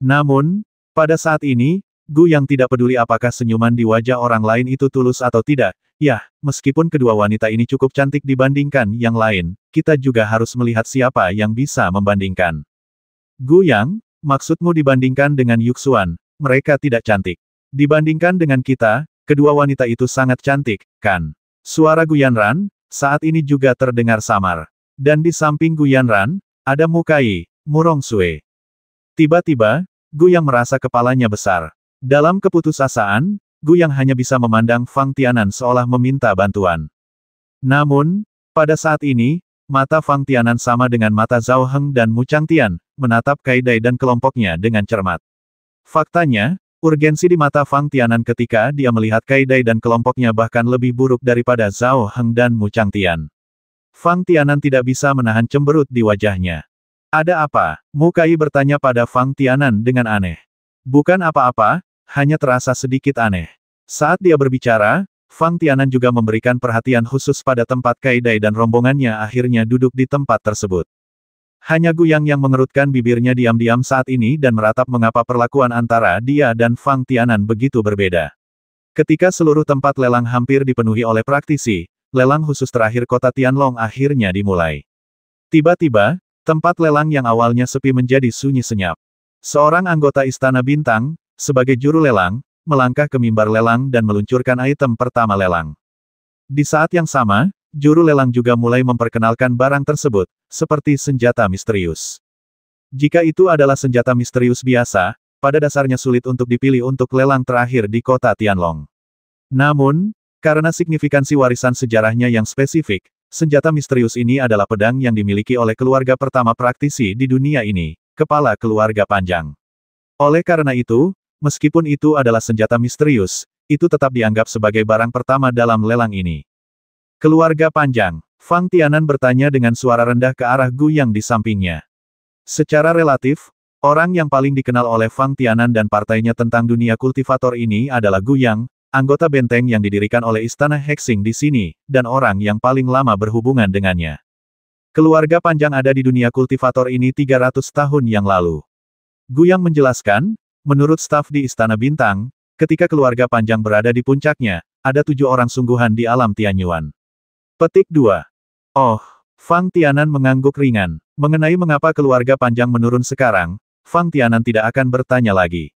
Namun, pada saat ini, Gu yang tidak peduli apakah senyuman di wajah orang lain itu tulus atau tidak, ya, meskipun kedua wanita ini cukup cantik dibandingkan yang lain, kita juga harus melihat siapa yang bisa membandingkan. Gu Yang, maksudmu dibandingkan dengan Yuxuan, mereka tidak cantik. Dibandingkan dengan kita, kedua wanita itu sangat cantik, kan? Suara Gu Yanran saat ini juga terdengar samar. Dan di samping Gu Yanran ada Mukai, Murong Sue. Tiba-tiba, Gu yang merasa kepalanya besar. Dalam keputusasaan, Gu yang hanya bisa memandang Fang Tianan seolah meminta bantuan. Namun, pada saat ini, mata Fang Tianan sama dengan mata Zhao Heng dan Mu Changtian, menatap Kaidai dan kelompoknya dengan cermat. Faktanya, urgensi di mata Fang Tianan ketika dia melihat Kaidai dan kelompoknya bahkan lebih buruk daripada Zhao Heng dan Mu Changtian. Fang Tianan tidak bisa menahan cemberut di wajahnya. Ada apa? Mukai bertanya pada Fang Tianan dengan aneh. Bukan apa-apa, hanya terasa sedikit aneh. Saat dia berbicara, Fang Tianan juga memberikan perhatian khusus pada tempat Kaidai dan rombongannya akhirnya duduk di tempat tersebut. Hanya Guyang yang mengerutkan bibirnya diam-diam saat ini dan meratap mengapa perlakuan antara dia dan Fang Tianan begitu berbeda. Ketika seluruh tempat lelang hampir dipenuhi oleh praktisi, lelang khusus terakhir kota Tianlong akhirnya dimulai. Tiba-tiba, tempat lelang yang awalnya sepi menjadi sunyi senyap. Seorang anggota Istana Bintang, sebagai juru lelang, melangkah ke mimbar lelang dan meluncurkan item pertama lelang. Di saat yang sama, juru lelang juga mulai memperkenalkan barang tersebut, seperti senjata misterius. Jika itu adalah senjata misterius biasa, pada dasarnya sulit untuk dipilih untuk lelang terakhir di kota Tianlong. Namun, karena signifikansi warisan sejarahnya yang spesifik, senjata misterius ini adalah pedang yang dimiliki oleh keluarga pertama praktisi di dunia ini, kepala keluarga panjang. Oleh karena itu, meskipun itu adalah senjata misterius, itu tetap dianggap sebagai barang pertama dalam lelang ini. Keluarga panjang, Fang Tianan bertanya dengan suara rendah ke arah Gu yang di sampingnya. Secara relatif, orang yang paling dikenal oleh Fang Tianan dan partainya tentang dunia kultivator ini adalah Gu Yang, Anggota benteng yang didirikan oleh Istana Hexing di sini, dan orang yang paling lama berhubungan dengannya. Keluarga panjang ada di dunia kultivator ini 300 tahun yang lalu. Guyang menjelaskan, menurut staf di Istana Bintang, ketika keluarga panjang berada di puncaknya, ada tujuh orang sungguhan di alam Tianyuan. Petik 2. Oh, Fang Tianan mengangguk ringan. Mengenai mengapa keluarga panjang menurun sekarang, Fang Tianan tidak akan bertanya lagi.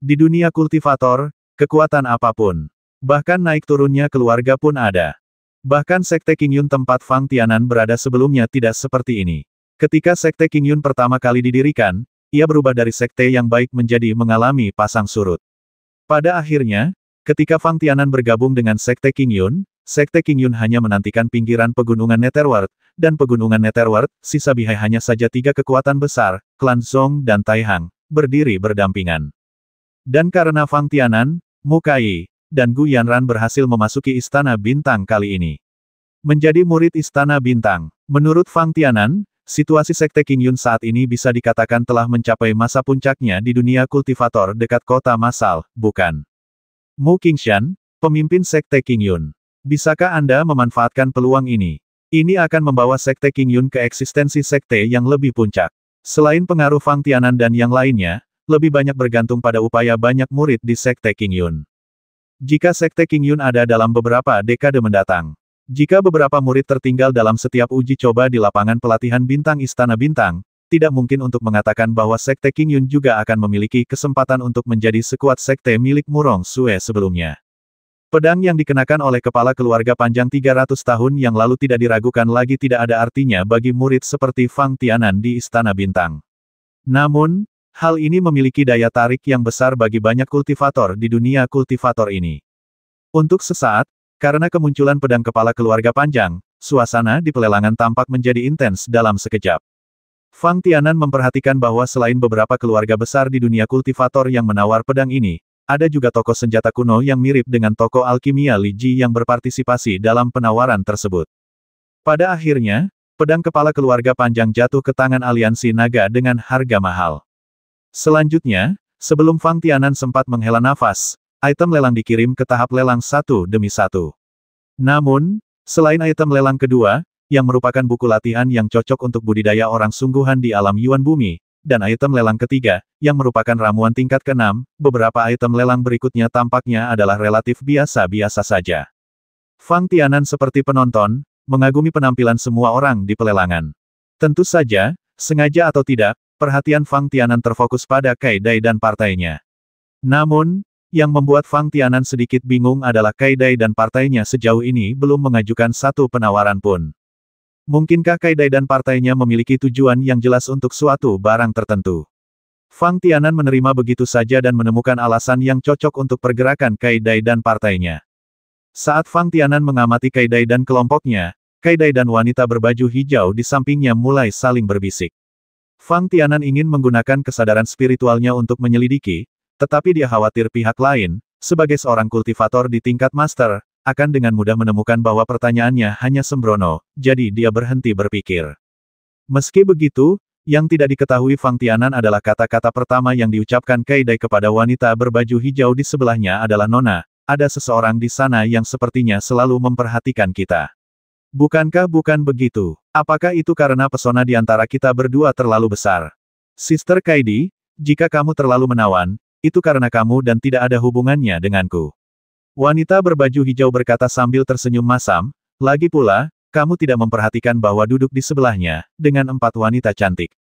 Di dunia kultivator, Kekuatan apapun. Bahkan naik turunnya keluarga pun ada. Bahkan Sekte King Yun tempat Fang Tianan berada sebelumnya tidak seperti ini. Ketika Sekte King Yun pertama kali didirikan, ia berubah dari sekte yang baik menjadi mengalami pasang surut. Pada akhirnya, ketika Fang Tianan bergabung dengan Sekte King Yun, Sekte King Yun hanya menantikan pinggiran pegunungan Netherworld, dan pegunungan Netherworld, sisa Bihai hanya saja tiga kekuatan besar, klan Zong dan Taihang, berdiri berdampingan. Dan karena Fang Tianan, Mukai, dan Gu Yanran berhasil memasuki Istana Bintang kali ini. Menjadi murid Istana Bintang, menurut Fang Tianan, situasi Sekte King Yun saat ini bisa dikatakan telah mencapai masa puncaknya di dunia kultivator dekat kota masal, bukan? Mu Qingshan, pemimpin Sekte King Yun. Bisakah Anda memanfaatkan peluang ini? Ini akan membawa Sekte King Yun ke eksistensi Sekte yang lebih puncak. Selain pengaruh Fang Tianan dan yang lainnya, lebih banyak bergantung pada upaya banyak murid di Sekte King Yun. Jika Sekte King Yun ada dalam beberapa dekade mendatang, jika beberapa murid tertinggal dalam setiap uji coba di lapangan pelatihan bintang Istana Bintang, tidak mungkin untuk mengatakan bahwa Sekte King Yun juga akan memiliki kesempatan untuk menjadi sekuat Sekte milik Murong Sue sebelumnya. Pedang yang dikenakan oleh kepala keluarga panjang 300 tahun yang lalu tidak diragukan lagi tidak ada artinya bagi murid seperti Fang Tianan di Istana Bintang. Namun, Hal ini memiliki daya tarik yang besar bagi banyak kultivator di dunia kultivator ini. Untuk sesaat, karena kemunculan pedang kepala keluarga panjang, suasana di pelelangan tampak menjadi intens dalam sekejap. Fang Tianan memperhatikan bahwa selain beberapa keluarga besar di dunia kultivator yang menawar pedang ini, ada juga toko senjata kuno yang mirip dengan toko alkimia Li Ji yang berpartisipasi dalam penawaran tersebut. Pada akhirnya, pedang kepala keluarga panjang jatuh ke tangan aliansi naga dengan harga mahal. Selanjutnya, sebelum Fang Tianan sempat menghela nafas, item lelang dikirim ke tahap lelang satu demi satu. Namun, selain item lelang kedua, yang merupakan buku latihan yang cocok untuk budidaya orang sungguhan di alam Yuan Bumi, dan item lelang ketiga, yang merupakan ramuan tingkat keenam, beberapa item lelang berikutnya tampaknya adalah relatif biasa-biasa saja. Fang Tianan seperti penonton, mengagumi penampilan semua orang di pelelangan. Tentu saja, sengaja atau tidak, perhatian Fang Tianan terfokus pada Kai Dai dan partainya. Namun, yang membuat Fang Tianan sedikit bingung adalah Kai Dai dan partainya sejauh ini belum mengajukan satu penawaran pun. Mungkinkah Kai Dai dan partainya memiliki tujuan yang jelas untuk suatu barang tertentu? Fang Tianan menerima begitu saja dan menemukan alasan yang cocok untuk pergerakan Kai Dai dan partainya. Saat Fang Tianan mengamati Kai Dai dan kelompoknya, Kai Dai dan wanita berbaju hijau di sampingnya mulai saling berbisik. Fang Tianan ingin menggunakan kesadaran spiritualnya untuk menyelidiki, tetapi dia khawatir pihak lain, sebagai seorang kultivator di tingkat master, akan dengan mudah menemukan bahwa pertanyaannya hanya sembrono, jadi dia berhenti berpikir. Meski begitu, yang tidak diketahui Fang Tianan adalah kata-kata pertama yang diucapkan Kaidai kepada wanita berbaju hijau di sebelahnya adalah Nona, ada seseorang di sana yang sepertinya selalu memperhatikan kita. Bukankah bukan begitu? Apakah itu karena pesona di antara kita berdua terlalu besar? Sister Kaidi, jika kamu terlalu menawan, itu karena kamu dan tidak ada hubungannya denganku. Wanita berbaju hijau berkata sambil tersenyum masam, lagi pula, kamu tidak memperhatikan bahwa duduk di sebelahnya, dengan empat wanita cantik.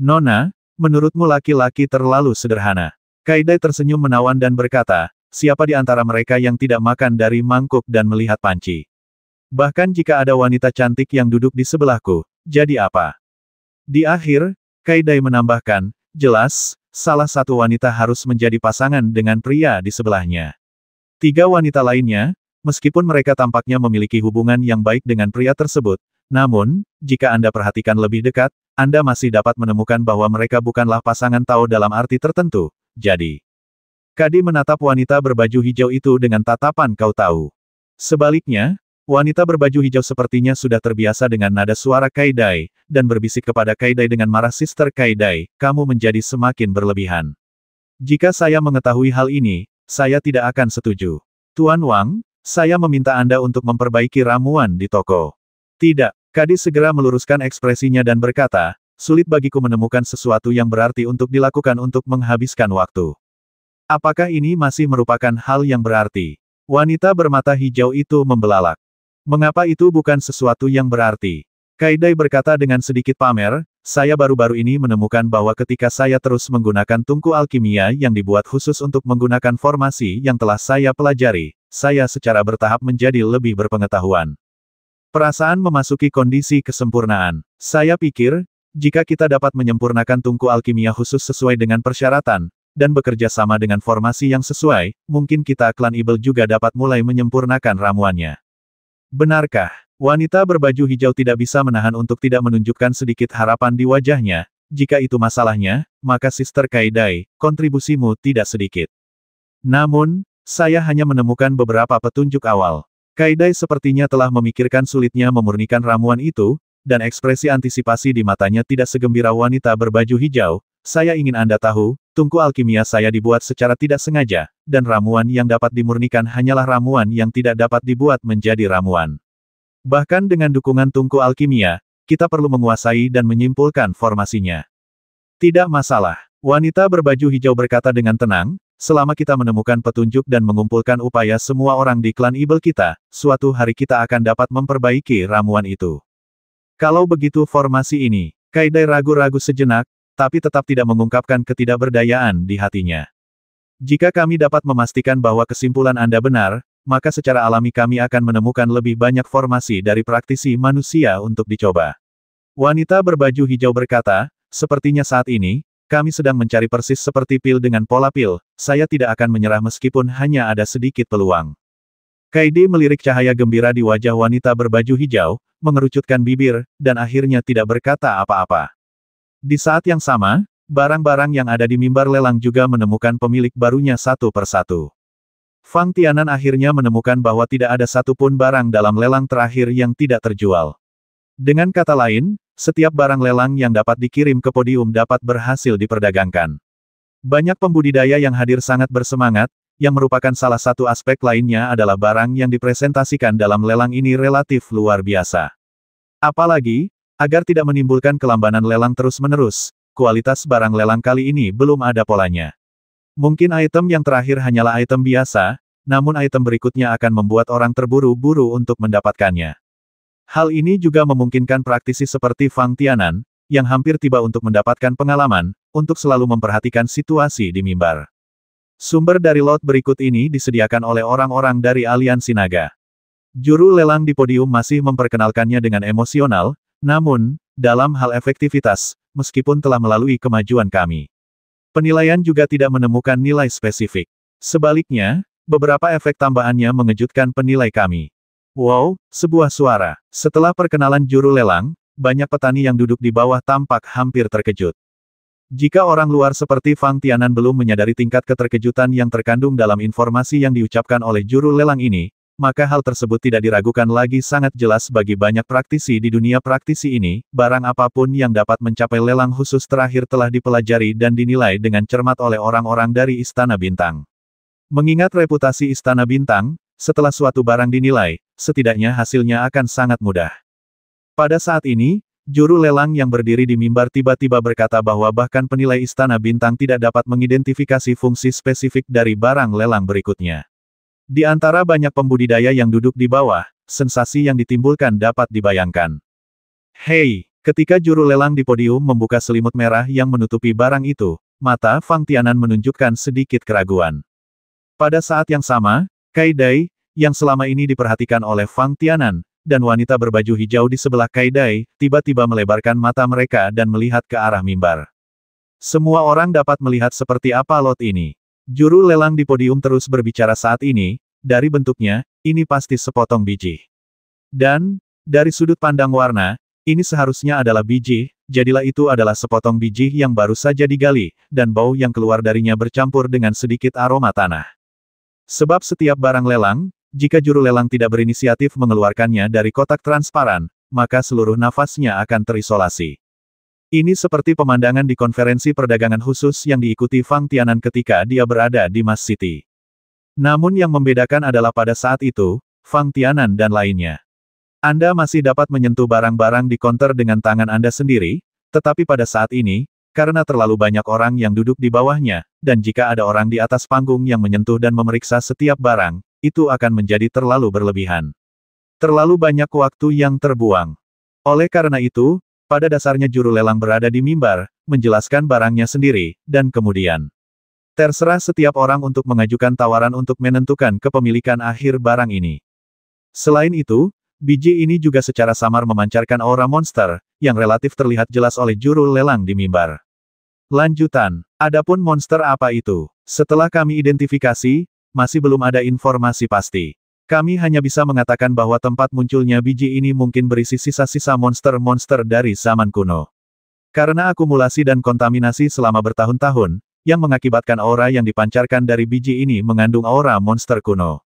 Nona, menurutmu laki-laki terlalu sederhana. Kaidai tersenyum menawan dan berkata, siapa di antara mereka yang tidak makan dari mangkuk dan melihat panci? Bahkan jika ada wanita cantik yang duduk di sebelahku, jadi apa? Di akhir, Kaidai menambahkan, jelas, salah satu wanita harus menjadi pasangan dengan pria di sebelahnya. Tiga wanita lainnya, meskipun mereka tampaknya memiliki hubungan yang baik dengan pria tersebut, namun, jika Anda perhatikan lebih dekat, Anda masih dapat menemukan bahwa mereka bukanlah pasangan tahu dalam arti tertentu, jadi. Kadi menatap wanita berbaju hijau itu dengan tatapan kau tahu. Sebaliknya, Wanita berbaju hijau sepertinya sudah terbiasa dengan nada suara Kaidai, dan berbisik kepada Kaidai dengan marah Sister Kaidai, kamu menjadi semakin berlebihan. Jika saya mengetahui hal ini, saya tidak akan setuju. Tuan Wang, saya meminta Anda untuk memperbaiki ramuan di toko. Tidak, Kadi segera meluruskan ekspresinya dan berkata, sulit bagiku menemukan sesuatu yang berarti untuk dilakukan untuk menghabiskan waktu. Apakah ini masih merupakan hal yang berarti? Wanita bermata hijau itu membelalak. Mengapa itu bukan sesuatu yang berarti? Kaidai berkata dengan sedikit pamer, saya baru-baru ini menemukan bahwa ketika saya terus menggunakan tungku alkimia yang dibuat khusus untuk menggunakan formasi yang telah saya pelajari, saya secara bertahap menjadi lebih berpengetahuan. Perasaan memasuki kondisi kesempurnaan. Saya pikir, jika kita dapat menyempurnakan tungku alkimia khusus sesuai dengan persyaratan, dan bekerja sama dengan formasi yang sesuai, mungkin kita klan Ibel juga dapat mulai menyempurnakan ramuannya. Benarkah, wanita berbaju hijau tidak bisa menahan untuk tidak menunjukkan sedikit harapan di wajahnya, jika itu masalahnya, maka Sister Kaidai, kontribusimu tidak sedikit. Namun, saya hanya menemukan beberapa petunjuk awal. Kaidai sepertinya telah memikirkan sulitnya memurnikan ramuan itu, dan ekspresi antisipasi di matanya tidak segembira wanita berbaju hijau, saya ingin Anda tahu, tungku alkimia saya dibuat secara tidak sengaja, dan ramuan yang dapat dimurnikan hanyalah ramuan yang tidak dapat dibuat menjadi ramuan. Bahkan dengan dukungan tungku alkimia, kita perlu menguasai dan menyimpulkan formasinya. Tidak masalah. Wanita berbaju hijau berkata dengan tenang, selama kita menemukan petunjuk dan mengumpulkan upaya semua orang di klan Ibel kita, suatu hari kita akan dapat memperbaiki ramuan itu. Kalau begitu formasi ini, Kaidai ragu-ragu sejenak, tapi tetap tidak mengungkapkan ketidakberdayaan di hatinya. Jika kami dapat memastikan bahwa kesimpulan Anda benar, maka secara alami kami akan menemukan lebih banyak formasi dari praktisi manusia untuk dicoba. Wanita berbaju hijau berkata, sepertinya saat ini, kami sedang mencari persis seperti pil dengan pola pil, saya tidak akan menyerah meskipun hanya ada sedikit peluang. Kaidi melirik cahaya gembira di wajah wanita berbaju hijau, mengerucutkan bibir, dan akhirnya tidak berkata apa-apa. Di saat yang sama, barang-barang yang ada di mimbar lelang juga menemukan pemilik barunya satu persatu. Fang Tianan akhirnya menemukan bahwa tidak ada satupun barang dalam lelang terakhir yang tidak terjual. Dengan kata lain, setiap barang lelang yang dapat dikirim ke podium dapat berhasil diperdagangkan. Banyak pembudidaya yang hadir sangat bersemangat, yang merupakan salah satu aspek lainnya adalah barang yang dipresentasikan dalam lelang ini relatif luar biasa. Apalagi, Agar tidak menimbulkan kelambanan lelang terus-menerus, kualitas barang lelang kali ini belum ada polanya. Mungkin item yang terakhir hanyalah item biasa, namun item berikutnya akan membuat orang terburu-buru untuk mendapatkannya. Hal ini juga memungkinkan praktisi seperti Fang Tianan, yang hampir tiba untuk mendapatkan pengalaman, untuk selalu memperhatikan situasi di mimbar. Sumber dari lot berikut ini disediakan oleh orang-orang dari Aliansi Naga. Juru lelang di podium masih memperkenalkannya dengan emosional, namun, dalam hal efektivitas, meskipun telah melalui kemajuan kami, penilaian juga tidak menemukan nilai spesifik. Sebaliknya, beberapa efek tambahannya mengejutkan penilai kami. Wow, sebuah suara. Setelah perkenalan juru lelang, banyak petani yang duduk di bawah tampak hampir terkejut. Jika orang luar seperti Fang Tianan belum menyadari tingkat keterkejutan yang terkandung dalam informasi yang diucapkan oleh juru lelang ini, maka hal tersebut tidak diragukan lagi sangat jelas bagi banyak praktisi di dunia praktisi ini, barang apapun yang dapat mencapai lelang khusus terakhir telah dipelajari dan dinilai dengan cermat oleh orang-orang dari Istana Bintang. Mengingat reputasi Istana Bintang, setelah suatu barang dinilai, setidaknya hasilnya akan sangat mudah. Pada saat ini, juru lelang yang berdiri di mimbar tiba-tiba berkata bahwa bahkan penilai Istana Bintang tidak dapat mengidentifikasi fungsi spesifik dari barang lelang berikutnya. Di antara banyak pembudidaya yang duduk di bawah, sensasi yang ditimbulkan dapat dibayangkan. Hei, ketika juru lelang di podium membuka selimut merah yang menutupi barang itu, mata Fang Tianan menunjukkan sedikit keraguan. Pada saat yang sama, Kai Dai, yang selama ini diperhatikan oleh Fang Tianan, dan wanita berbaju hijau di sebelah Kai Dai, tiba-tiba melebarkan mata mereka dan melihat ke arah mimbar. Semua orang dapat melihat seperti apa lot ini. Juru lelang di podium terus berbicara saat ini, dari bentuknya, ini pasti sepotong biji. Dan, dari sudut pandang warna, ini seharusnya adalah biji, jadilah itu adalah sepotong biji yang baru saja digali, dan bau yang keluar darinya bercampur dengan sedikit aroma tanah. Sebab setiap barang lelang, jika juru lelang tidak berinisiatif mengeluarkannya dari kotak transparan, maka seluruh nafasnya akan terisolasi. Ini seperti pemandangan di konferensi perdagangan khusus yang diikuti Fang Tianan ketika dia berada di Mas City. Namun yang membedakan adalah pada saat itu, Fang Tianan dan lainnya. Anda masih dapat menyentuh barang-barang di konter dengan tangan Anda sendiri, tetapi pada saat ini, karena terlalu banyak orang yang duduk di bawahnya, dan jika ada orang di atas panggung yang menyentuh dan memeriksa setiap barang, itu akan menjadi terlalu berlebihan. Terlalu banyak waktu yang terbuang. Oleh karena itu, pada dasarnya juru lelang berada di mimbar, menjelaskan barangnya sendiri, dan kemudian terserah setiap orang untuk mengajukan tawaran untuk menentukan kepemilikan akhir barang ini. Selain itu, biji ini juga secara samar memancarkan aura monster, yang relatif terlihat jelas oleh juru lelang di mimbar. Lanjutan, adapun monster apa itu? Setelah kami identifikasi, masih belum ada informasi pasti. Kami hanya bisa mengatakan bahwa tempat munculnya biji ini mungkin berisi sisa-sisa monster-monster dari zaman kuno. Karena akumulasi dan kontaminasi selama bertahun-tahun, yang mengakibatkan aura yang dipancarkan dari biji ini mengandung aura monster kuno.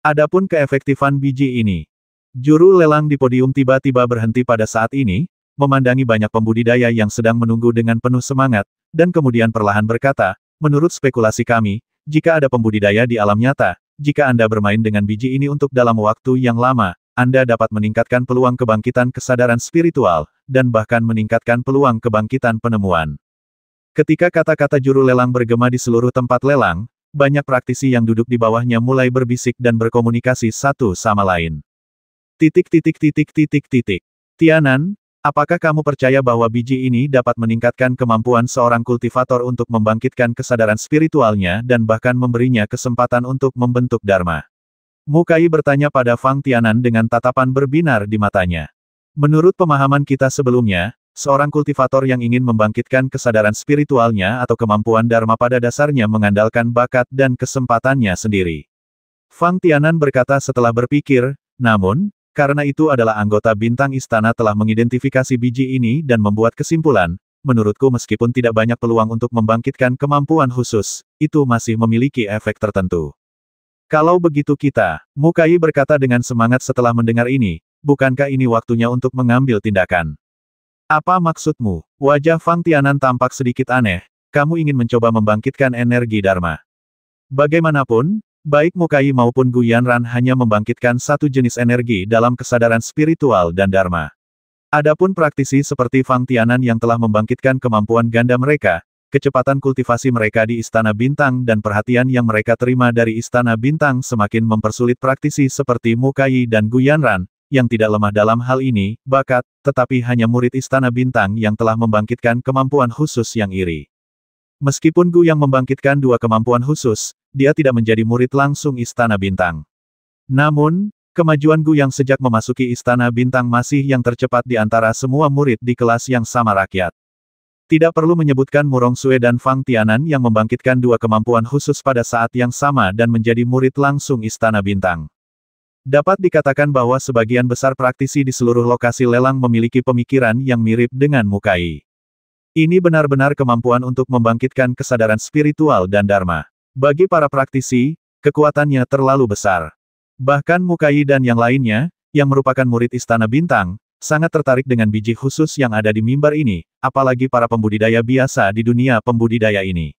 Adapun keefektifan biji ini. Juru lelang di podium tiba-tiba berhenti pada saat ini, memandangi banyak pembudidaya yang sedang menunggu dengan penuh semangat, dan kemudian perlahan berkata, menurut spekulasi kami, jika ada pembudidaya di alam nyata, jika Anda bermain dengan biji ini untuk dalam waktu yang lama, Anda dapat meningkatkan peluang kebangkitan kesadaran spiritual, dan bahkan meningkatkan peluang kebangkitan penemuan. Ketika kata-kata juru lelang bergema di seluruh tempat lelang, banyak praktisi yang duduk di bawahnya mulai berbisik dan berkomunikasi satu sama lain. Titik titik titik titik titik. Tianan, Apakah kamu percaya bahwa biji ini dapat meningkatkan kemampuan seorang kultivator untuk membangkitkan kesadaran spiritualnya dan bahkan memberinya kesempatan untuk membentuk Dharma? Mukai bertanya pada Fang Tianan dengan tatapan berbinar di matanya. Menurut pemahaman kita sebelumnya, seorang kultivator yang ingin membangkitkan kesadaran spiritualnya atau kemampuan Dharma pada dasarnya mengandalkan bakat dan kesempatannya sendiri. Fang Tianan berkata setelah berpikir, namun, karena itu adalah anggota bintang istana telah mengidentifikasi biji ini dan membuat kesimpulan, menurutku meskipun tidak banyak peluang untuk membangkitkan kemampuan khusus, itu masih memiliki efek tertentu. Kalau begitu kita, Mukai berkata dengan semangat setelah mendengar ini, bukankah ini waktunya untuk mengambil tindakan? Apa maksudmu? Wajah Fang Tianan tampak sedikit aneh, kamu ingin mencoba membangkitkan energi Dharma. Bagaimanapun, Baik Mukai maupun Guyanran hanya membangkitkan satu jenis energi dalam kesadaran spiritual dan dharma. Adapun praktisi seperti Fang Tianan yang telah membangkitkan kemampuan ganda mereka, kecepatan kultivasi mereka di Istana Bintang dan perhatian yang mereka terima dari Istana Bintang semakin mempersulit praktisi seperti Mukai dan Guyanran, yang tidak lemah dalam hal ini, bakat, tetapi hanya murid Istana Bintang yang telah membangkitkan kemampuan khusus yang iri. Meskipun Gu yang membangkitkan dua kemampuan khusus, dia tidak menjadi murid langsung Istana Bintang. Namun, kemajuan Gu yang sejak memasuki Istana Bintang masih yang tercepat di antara semua murid di kelas yang sama rakyat. Tidak perlu menyebutkan Murong Sue dan Fang Tianan yang membangkitkan dua kemampuan khusus pada saat yang sama dan menjadi murid langsung Istana Bintang. Dapat dikatakan bahwa sebagian besar praktisi di seluruh lokasi lelang memiliki pemikiran yang mirip dengan Mukai. Ini benar-benar kemampuan untuk membangkitkan kesadaran spiritual dan dharma. Bagi para praktisi, kekuatannya terlalu besar. Bahkan Mukai dan yang lainnya, yang merupakan murid Istana Bintang, sangat tertarik dengan biji khusus yang ada di mimbar ini, apalagi para pembudidaya biasa di dunia pembudidaya ini.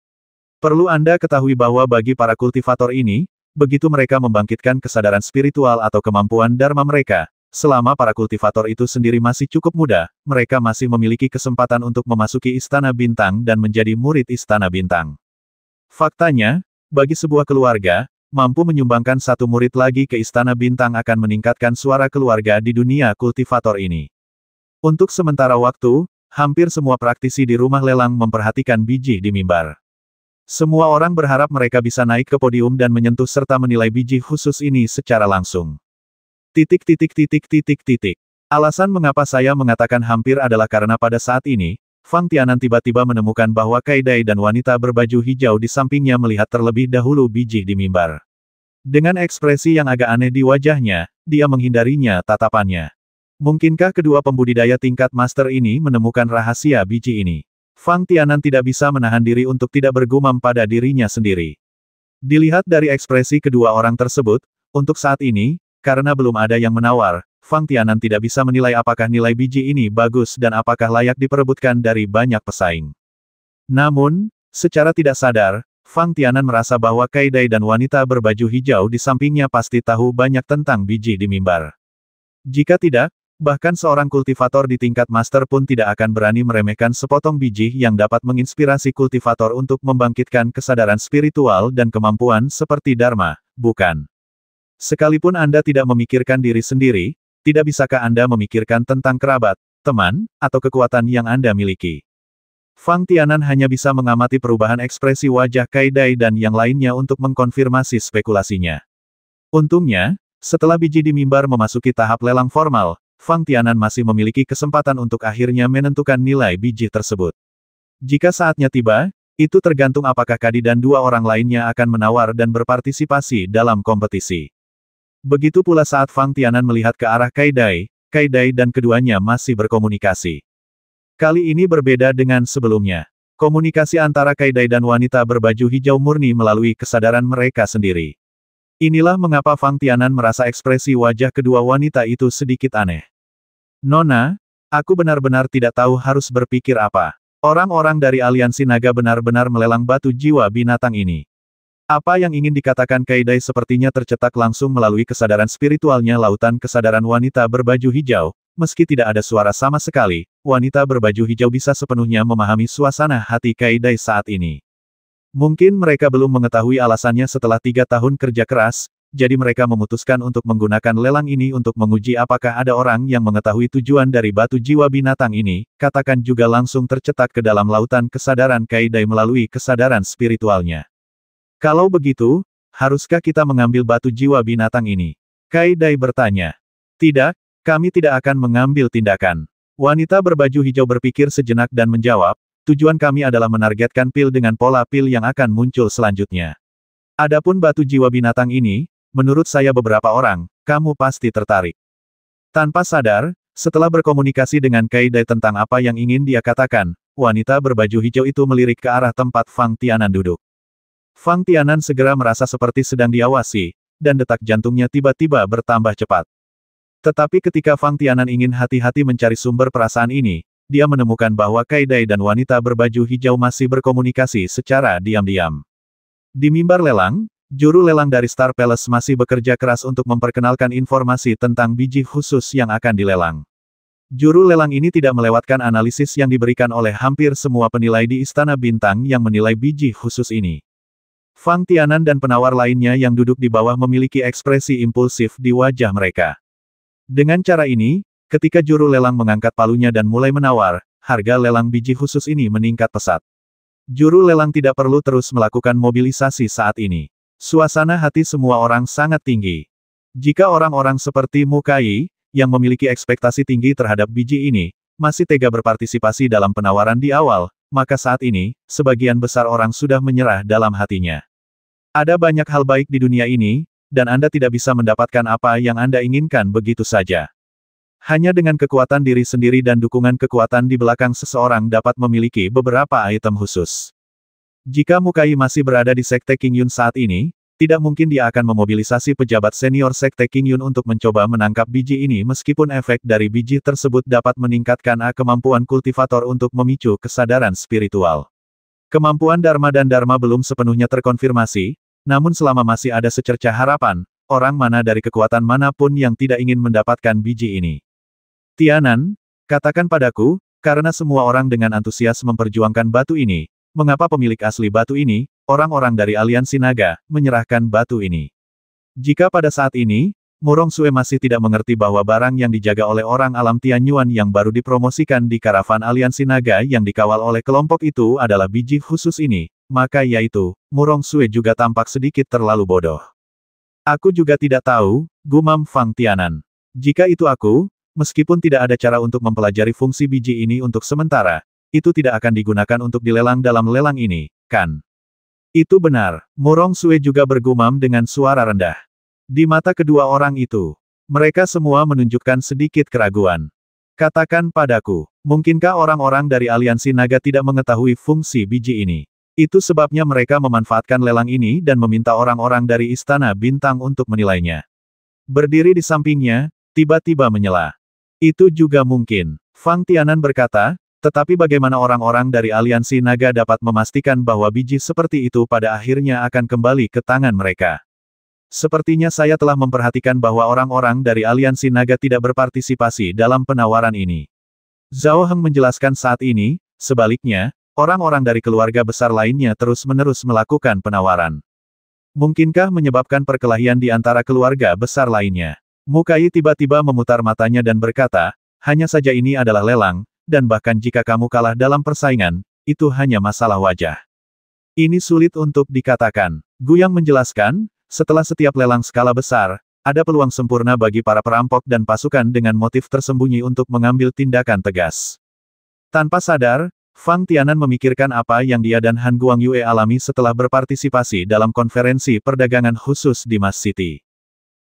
Perlu Anda ketahui bahwa bagi para kultivator ini, begitu mereka membangkitkan kesadaran spiritual atau kemampuan dharma mereka, Selama para kultivator itu sendiri masih cukup muda, mereka masih memiliki kesempatan untuk memasuki Istana Bintang dan menjadi murid Istana Bintang. Faktanya, bagi sebuah keluarga, mampu menyumbangkan satu murid lagi ke Istana Bintang akan meningkatkan suara keluarga di dunia kultivator ini. Untuk sementara waktu, hampir semua praktisi di rumah lelang memperhatikan biji di mimbar. Semua orang berharap mereka bisa naik ke podium dan menyentuh serta menilai biji khusus ini secara langsung. Titik titik titik titik titik. Alasan mengapa saya mengatakan hampir adalah karena pada saat ini, Fang Tianan tiba-tiba menemukan bahwa Kaidai dan wanita berbaju hijau di sampingnya melihat terlebih dahulu biji di mimbar. Dengan ekspresi yang agak aneh di wajahnya, dia menghindarinya tatapannya. Mungkinkah kedua pembudidaya tingkat master ini menemukan rahasia biji ini? Fang Tianan tidak bisa menahan diri untuk tidak bergumam pada dirinya sendiri. Dilihat dari ekspresi kedua orang tersebut, untuk saat ini, karena belum ada yang menawar, Fang Tianan tidak bisa menilai apakah nilai biji ini bagus dan apakah layak diperebutkan dari banyak pesaing. Namun, secara tidak sadar, Fang Tianan merasa bahwa Kaidai dan wanita berbaju hijau di sampingnya pasti tahu banyak tentang biji di mimbar. Jika tidak, bahkan seorang kultivator di tingkat master pun tidak akan berani meremehkan sepotong biji yang dapat menginspirasi kultivator untuk membangkitkan kesadaran spiritual dan kemampuan seperti Dharma, bukan? Sekalipun Anda tidak memikirkan diri sendiri, tidak bisakah Anda memikirkan tentang kerabat, teman, atau kekuatan yang Anda miliki? Fang Tianan hanya bisa mengamati perubahan ekspresi wajah Kaidai dan yang lainnya untuk mengkonfirmasi spekulasinya. Untungnya, setelah biji di mimbar memasuki tahap lelang formal, Fang Tianan masih memiliki kesempatan untuk akhirnya menentukan nilai biji tersebut. Jika saatnya tiba, itu tergantung apakah Kadi dan dua orang lainnya akan menawar dan berpartisipasi dalam kompetisi. Begitu pula saat Fang Tianan melihat ke arah Kaidai, Kaidai dan keduanya masih berkomunikasi. Kali ini berbeda dengan sebelumnya. Komunikasi antara Kaidai dan wanita berbaju hijau murni melalui kesadaran mereka sendiri. Inilah mengapa Fang Tianan merasa ekspresi wajah kedua wanita itu sedikit aneh. Nona, aku benar-benar tidak tahu harus berpikir apa. Orang-orang dari aliansi naga benar-benar melelang batu jiwa binatang ini. Apa yang ingin dikatakan Kaidai sepertinya tercetak langsung melalui kesadaran spiritualnya lautan kesadaran wanita berbaju hijau, meski tidak ada suara sama sekali, wanita berbaju hijau bisa sepenuhnya memahami suasana hati Kaidai saat ini. Mungkin mereka belum mengetahui alasannya setelah tiga tahun kerja keras, jadi mereka memutuskan untuk menggunakan lelang ini untuk menguji apakah ada orang yang mengetahui tujuan dari batu jiwa binatang ini, katakan juga langsung tercetak ke dalam lautan kesadaran Kaidai melalui kesadaran spiritualnya. Kalau begitu, haruskah kita mengambil batu jiwa binatang ini? Kai Dai bertanya. Tidak, kami tidak akan mengambil tindakan. Wanita berbaju hijau berpikir sejenak dan menjawab, tujuan kami adalah menargetkan pil dengan pola pil yang akan muncul selanjutnya. Adapun batu jiwa binatang ini, menurut saya beberapa orang, kamu pasti tertarik. Tanpa sadar, setelah berkomunikasi dengan Kaidai tentang apa yang ingin dia katakan, wanita berbaju hijau itu melirik ke arah tempat Fang Tianan duduk. Fang Tianan segera merasa seperti sedang diawasi, dan detak jantungnya tiba-tiba bertambah cepat. Tetapi ketika Fang Tianan ingin hati-hati mencari sumber perasaan ini, dia menemukan bahwa Kaidai dan wanita berbaju hijau masih berkomunikasi secara diam-diam. Di mimbar lelang, juru lelang dari Star Palace masih bekerja keras untuk memperkenalkan informasi tentang biji khusus yang akan dilelang. Juru lelang ini tidak melewatkan analisis yang diberikan oleh hampir semua penilai di Istana Bintang yang menilai biji khusus ini. Fang Tianan dan penawar lainnya yang duduk di bawah memiliki ekspresi impulsif di wajah mereka. Dengan cara ini, ketika juru lelang mengangkat palunya dan mulai menawar, harga lelang biji khusus ini meningkat pesat. Juru lelang tidak perlu terus melakukan mobilisasi saat ini. Suasana hati semua orang sangat tinggi. Jika orang-orang seperti Mukai, yang memiliki ekspektasi tinggi terhadap biji ini, masih tega berpartisipasi dalam penawaran di awal, maka saat ini, sebagian besar orang sudah menyerah dalam hatinya. Ada banyak hal baik di dunia ini, dan Anda tidak bisa mendapatkan apa yang Anda inginkan begitu saja. Hanya dengan kekuatan diri sendiri dan dukungan kekuatan di belakang seseorang dapat memiliki beberapa item khusus. Jika Mukai masih berada di Sekte King Yun saat ini, tidak mungkin dia akan memobilisasi pejabat senior Sekte King Yun untuk mencoba menangkap biji ini meskipun efek dari biji tersebut dapat meningkatkan A kemampuan kultivator untuk memicu kesadaran spiritual. Kemampuan Dharma dan Dharma belum sepenuhnya terkonfirmasi, namun selama masih ada secerca harapan, orang mana dari kekuatan manapun yang tidak ingin mendapatkan biji ini. Tianan, katakan padaku, karena semua orang dengan antusias memperjuangkan batu ini, mengapa pemilik asli batu ini, orang-orang dari aliansi naga, menyerahkan batu ini. Jika pada saat ini, Murong Sue masih tidak mengerti bahwa barang yang dijaga oleh orang alam Tianyuan yang baru dipromosikan di karavan aliansi naga yang dikawal oleh kelompok itu adalah biji khusus ini, maka yaitu, Murong Sue juga tampak sedikit terlalu bodoh. Aku juga tidak tahu, gumam Fang Tianan. Jika itu aku, meskipun tidak ada cara untuk mempelajari fungsi biji ini untuk sementara, itu tidak akan digunakan untuk dilelang dalam lelang ini, kan? Itu benar, Murong Sue juga bergumam dengan suara rendah. Di mata kedua orang itu, mereka semua menunjukkan sedikit keraguan. Katakan padaku, mungkinkah orang-orang dari aliansi naga tidak mengetahui fungsi biji ini? Itu sebabnya mereka memanfaatkan lelang ini dan meminta orang-orang dari Istana Bintang untuk menilainya. Berdiri di sampingnya, tiba-tiba menyela. Itu juga mungkin. Fang Tianan berkata, tetapi bagaimana orang-orang dari aliansi naga dapat memastikan bahwa biji seperti itu pada akhirnya akan kembali ke tangan mereka? Sepertinya saya telah memperhatikan bahwa orang-orang dari aliansi naga tidak berpartisipasi dalam penawaran ini. Zhao Heng menjelaskan saat ini, sebaliknya, orang-orang dari keluarga besar lainnya terus-menerus melakukan penawaran. Mungkinkah menyebabkan perkelahian di antara keluarga besar lainnya? Mukai tiba-tiba memutar matanya dan berkata, hanya saja ini adalah lelang, dan bahkan jika kamu kalah dalam persaingan, itu hanya masalah wajah. Ini sulit untuk dikatakan. yang menjelaskan, setelah setiap lelang skala besar, ada peluang sempurna bagi para perampok dan pasukan dengan motif tersembunyi untuk mengambil tindakan tegas. Tanpa sadar, Fang Tianan memikirkan apa yang dia dan Han Guang Yue alami setelah berpartisipasi dalam konferensi perdagangan khusus di Mas City.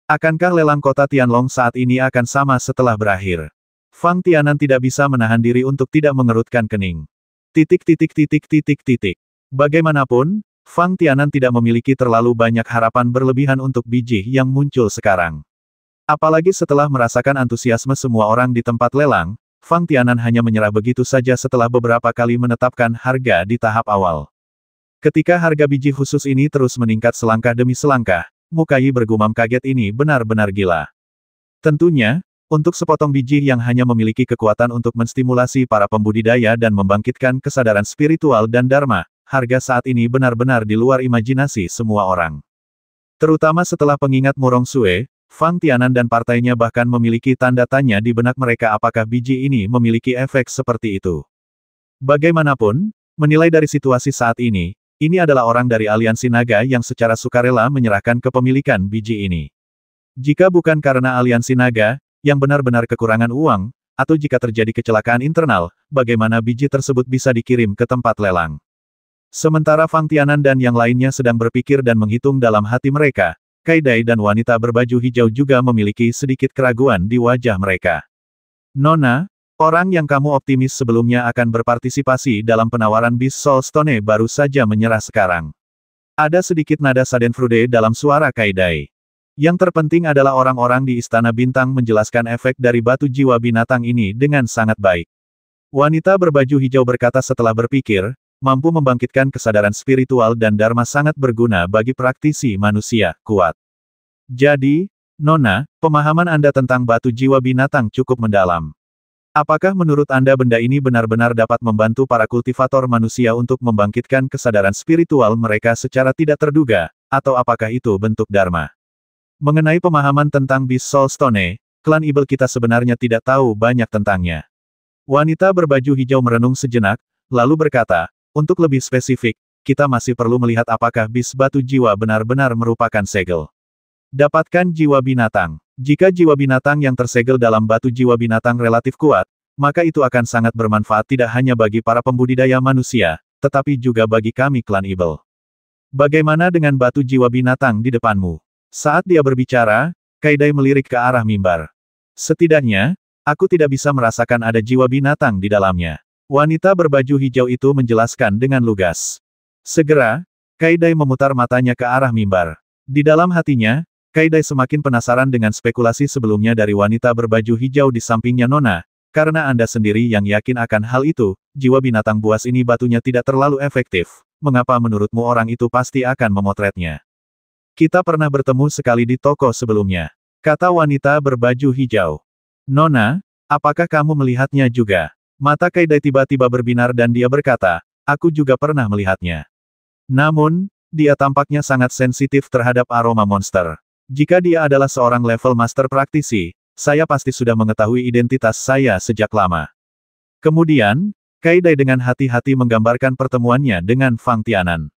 Akankah lelang kota Tianlong saat ini akan sama setelah berakhir? Fang Tianan tidak bisa menahan diri untuk tidak mengerutkan kening. Titik titik titik titik titik. Bagaimanapun, Fang Tianan tidak memiliki terlalu banyak harapan berlebihan untuk biji yang muncul sekarang. Apalagi setelah merasakan antusiasme semua orang di tempat lelang, Fang Tianan hanya menyerah begitu saja setelah beberapa kali menetapkan harga di tahap awal. Ketika harga biji khusus ini terus meningkat selangkah demi selangkah, Mukai bergumam kaget ini benar-benar gila. Tentunya, untuk sepotong biji yang hanya memiliki kekuatan untuk menstimulasi para pembudidaya dan membangkitkan kesadaran spiritual dan dharma, harga saat ini benar-benar di luar imajinasi semua orang. Terutama setelah pengingat Murong Sue, Fang Tianan dan partainya bahkan memiliki tanda tanya di benak mereka apakah biji ini memiliki efek seperti itu. Bagaimanapun, menilai dari situasi saat ini, ini adalah orang dari aliansi naga yang secara sukarela menyerahkan kepemilikan biji ini. Jika bukan karena aliansi naga, yang benar-benar kekurangan uang, atau jika terjadi kecelakaan internal, bagaimana biji tersebut bisa dikirim ke tempat lelang. Sementara Fang Tianan dan yang lainnya sedang berpikir dan menghitung dalam hati mereka, Kaidai dan wanita berbaju hijau juga memiliki sedikit keraguan di wajah mereka. Nona, orang yang kamu optimis sebelumnya akan berpartisipasi dalam penawaran bis Sol Stone baru saja menyerah sekarang. Ada sedikit nada Sadenfrude dalam suara Kaidai. Yang terpenting adalah orang-orang di Istana Bintang menjelaskan efek dari batu jiwa binatang ini dengan sangat baik. Wanita berbaju hijau berkata setelah berpikir, mampu membangkitkan kesadaran spiritual dan dharma sangat berguna bagi praktisi manusia, kuat. Jadi, Nona, pemahaman Anda tentang batu jiwa binatang cukup mendalam. Apakah menurut Anda benda ini benar-benar dapat membantu para kultivator manusia untuk membangkitkan kesadaran spiritual mereka secara tidak terduga, atau apakah itu bentuk dharma? Mengenai pemahaman tentang Beast Soul Stone, klan Ibel kita sebenarnya tidak tahu banyak tentangnya. Wanita berbaju hijau merenung sejenak, lalu berkata, untuk lebih spesifik, kita masih perlu melihat apakah bis batu jiwa benar-benar merupakan segel. Dapatkan jiwa binatang. Jika jiwa binatang yang tersegel dalam batu jiwa binatang relatif kuat, maka itu akan sangat bermanfaat tidak hanya bagi para pembudidaya manusia, tetapi juga bagi kami klan Ibel. Bagaimana dengan batu jiwa binatang di depanmu? Saat dia berbicara, Kaidai melirik ke arah mimbar. Setidaknya, aku tidak bisa merasakan ada jiwa binatang di dalamnya. Wanita berbaju hijau itu menjelaskan dengan lugas. Segera, Kaidai memutar matanya ke arah mimbar. Di dalam hatinya, Kaidai semakin penasaran dengan spekulasi sebelumnya dari wanita berbaju hijau di sampingnya Nona, karena Anda sendiri yang yakin akan hal itu, jiwa binatang buas ini batunya tidak terlalu efektif. Mengapa menurutmu orang itu pasti akan memotretnya? Kita pernah bertemu sekali di toko sebelumnya. Kata wanita berbaju hijau. Nona, apakah kamu melihatnya juga? Mata Kaidai tiba-tiba berbinar dan dia berkata, aku juga pernah melihatnya. Namun, dia tampaknya sangat sensitif terhadap aroma monster. Jika dia adalah seorang level master praktisi, saya pasti sudah mengetahui identitas saya sejak lama. Kemudian, Kaidai dengan hati-hati menggambarkan pertemuannya dengan Fang Tianan.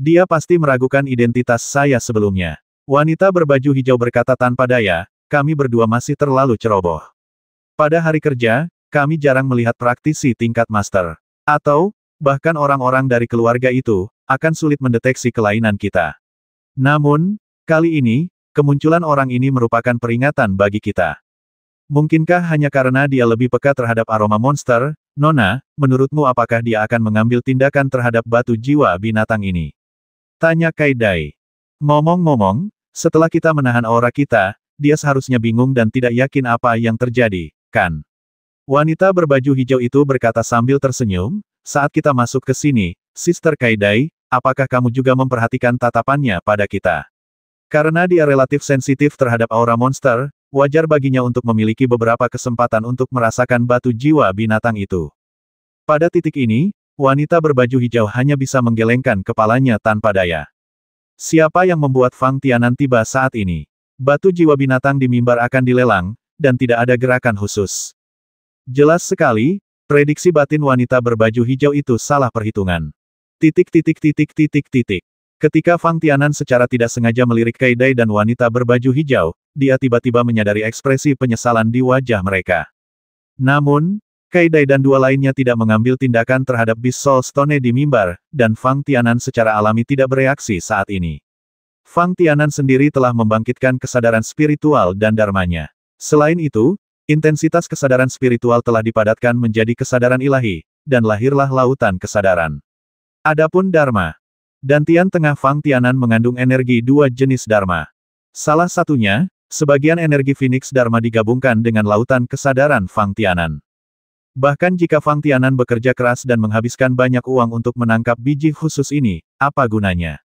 Dia pasti meragukan identitas saya sebelumnya. Wanita berbaju hijau berkata tanpa daya, kami berdua masih terlalu ceroboh. Pada hari kerja, kami jarang melihat praktisi tingkat master. Atau, bahkan orang-orang dari keluarga itu, akan sulit mendeteksi kelainan kita. Namun, kali ini, kemunculan orang ini merupakan peringatan bagi kita. Mungkinkah hanya karena dia lebih peka terhadap aroma monster, Nona, menurutmu apakah dia akan mengambil tindakan terhadap batu jiwa binatang ini? Tanya Kaidai. Ngomong-ngomong, setelah kita menahan aura kita, dia seharusnya bingung dan tidak yakin apa yang terjadi, kan? Wanita berbaju hijau itu berkata sambil tersenyum, saat kita masuk ke sini, Sister Kaidai, apakah kamu juga memperhatikan tatapannya pada kita? Karena dia relatif sensitif terhadap aura monster, wajar baginya untuk memiliki beberapa kesempatan untuk merasakan batu jiwa binatang itu. Pada titik ini, wanita berbaju hijau hanya bisa menggelengkan kepalanya tanpa daya. Siapa yang membuat Fang Tianan tiba saat ini? Batu jiwa binatang di mimbar akan dilelang, dan tidak ada gerakan khusus. Jelas sekali, prediksi batin wanita berbaju hijau itu salah perhitungan. Titik titik titik titik titik. Ketika Fang Tianan secara tidak sengaja melirik Kaidai dan wanita berbaju hijau, dia tiba-tiba menyadari ekspresi penyesalan di wajah mereka. Namun, Kaidai dan dua lainnya tidak mengambil tindakan terhadap Beast Soul Stone di mimbar, dan Fang Tianan secara alami tidak bereaksi saat ini. Fang Tianan sendiri telah membangkitkan kesadaran spiritual dan dharmanya. Selain itu, intensitas kesadaran spiritual telah dipadatkan menjadi kesadaran ilahi, dan lahirlah lautan kesadaran. Adapun dharma, dantian tengah Fang Tianan mengandung energi dua jenis dharma. Salah satunya, sebagian energi Phoenix Dharma digabungkan dengan lautan kesadaran Fang Tianan. Bahkan jika Fang Tianan bekerja keras dan menghabiskan banyak uang untuk menangkap biji khusus ini, apa gunanya?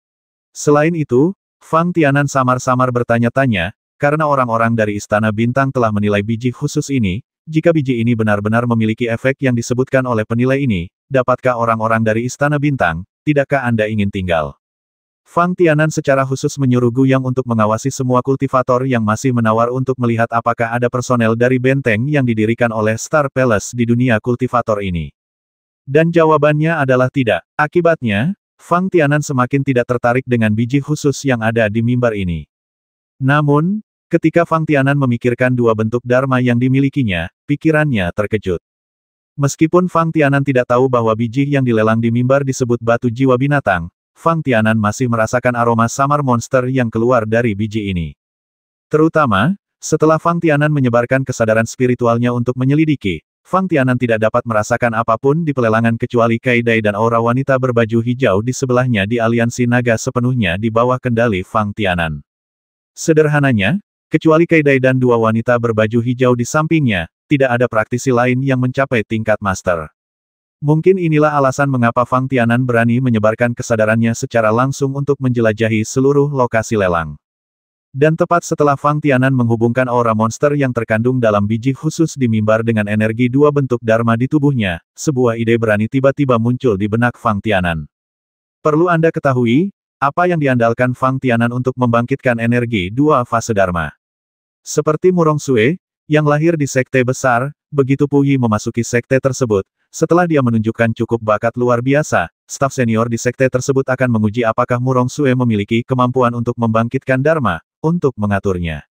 Selain itu, Fang Tianan samar-samar bertanya-tanya, karena orang-orang dari Istana Bintang telah menilai biji khusus ini, jika biji ini benar-benar memiliki efek yang disebutkan oleh penilai ini, dapatkah orang-orang dari Istana Bintang, tidakkah Anda ingin tinggal? Fang Tianan secara khusus menyuruh Gu yang untuk mengawasi semua kultivator yang masih menawar untuk melihat apakah ada personel dari benteng yang didirikan oleh Star Palace di dunia kultivator ini. Dan jawabannya adalah tidak. Akibatnya, Fang Tianan semakin tidak tertarik dengan biji khusus yang ada di mimbar ini. Namun, ketika Fang Tianan memikirkan dua bentuk Dharma yang dimilikinya, pikirannya terkejut. Meskipun Fang Tianan tidak tahu bahwa biji yang dilelang di mimbar disebut batu jiwa binatang, Fang Tianan masih merasakan aroma samar monster yang keluar dari biji ini. Terutama, setelah Fang Tianan menyebarkan kesadaran spiritualnya untuk menyelidiki, Fang Tianan tidak dapat merasakan apapun di pelelangan kecuali Kaidai dan aura wanita berbaju hijau di sebelahnya di aliansi naga sepenuhnya di bawah kendali Fang Tianan. Sederhananya, kecuali Kaidai dan dua wanita berbaju hijau di sampingnya, tidak ada praktisi lain yang mencapai tingkat master. Mungkin inilah alasan mengapa Fang Tianan berani menyebarkan kesadarannya secara langsung untuk menjelajahi seluruh lokasi lelang. Dan tepat setelah Fang Tianan menghubungkan aura monster yang terkandung dalam biji khusus di mimbar dengan energi dua bentuk dharma di tubuhnya, sebuah ide berani tiba-tiba muncul di benak Fang Tianan. Perlu Anda ketahui, apa yang diandalkan Fang Tianan untuk membangkitkan energi dua fase dharma. Seperti Murong Sue, yang lahir di sekte besar, begitu Puyi memasuki sekte tersebut, setelah dia menunjukkan cukup bakat luar biasa, staf senior di sekte tersebut akan menguji apakah Murong Sue memiliki kemampuan untuk membangkitkan Dharma, untuk mengaturnya.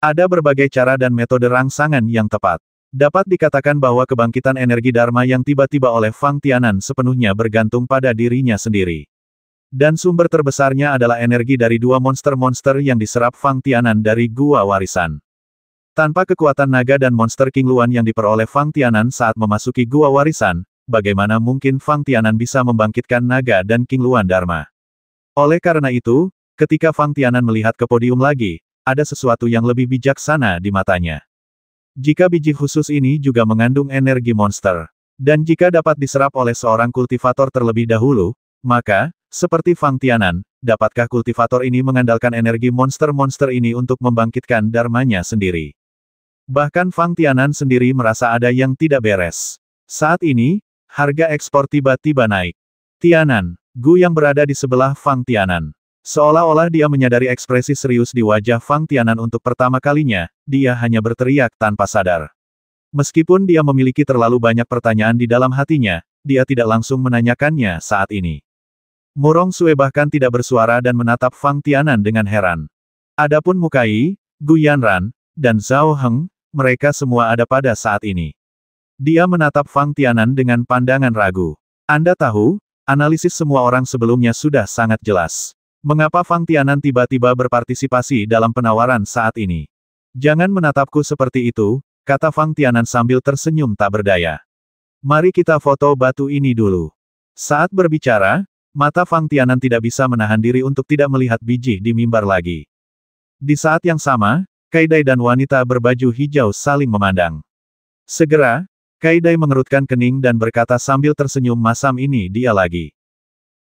Ada berbagai cara dan metode rangsangan yang tepat. Dapat dikatakan bahwa kebangkitan energi Dharma yang tiba-tiba oleh Fang Tianan sepenuhnya bergantung pada dirinya sendiri. Dan sumber terbesarnya adalah energi dari dua monster-monster yang diserap Fang Tianan dari Gua Warisan. Tanpa kekuatan naga dan monster King Luan yang diperoleh Fang Tianan saat memasuki Gua Warisan, bagaimana mungkin Fang Tianan bisa membangkitkan naga dan King Luan Dharma? Oleh karena itu, ketika Fang Tianan melihat ke podium lagi, ada sesuatu yang lebih bijaksana di matanya. Jika biji khusus ini juga mengandung energi monster, dan jika dapat diserap oleh seorang kultivator terlebih dahulu, maka, seperti Fang Tianan, dapatkah kultivator ini mengandalkan energi monster-monster ini untuk membangkitkan dharmanya sendiri? Bahkan Fang Tianan sendiri merasa ada yang tidak beres. Saat ini, harga ekspor tiba-tiba naik. Tianan, Gu yang berada di sebelah Fang Tianan. Seolah-olah dia menyadari ekspresi serius di wajah Fang Tianan untuk pertama kalinya, dia hanya berteriak tanpa sadar. Meskipun dia memiliki terlalu banyak pertanyaan di dalam hatinya, dia tidak langsung menanyakannya saat ini. Murong Sue bahkan tidak bersuara dan menatap Fang Tianan dengan heran. Adapun Mukai, Gu Yanran, dan Zhao Heng, mereka semua ada pada saat ini. Dia menatap Fang Tianan dengan pandangan ragu. Anda tahu, analisis semua orang sebelumnya sudah sangat jelas. Mengapa Fang Tianan tiba-tiba berpartisipasi dalam penawaran saat ini? Jangan menatapku seperti itu, kata Fang Tianan sambil tersenyum tak berdaya. Mari kita foto batu ini dulu. Saat berbicara, mata Fang Tianan tidak bisa menahan diri untuk tidak melihat biji di mimbar lagi. Di saat yang sama, Kaidai dan wanita berbaju hijau saling memandang. Segera, Kaidai mengerutkan kening dan berkata sambil tersenyum masam ini dia lagi.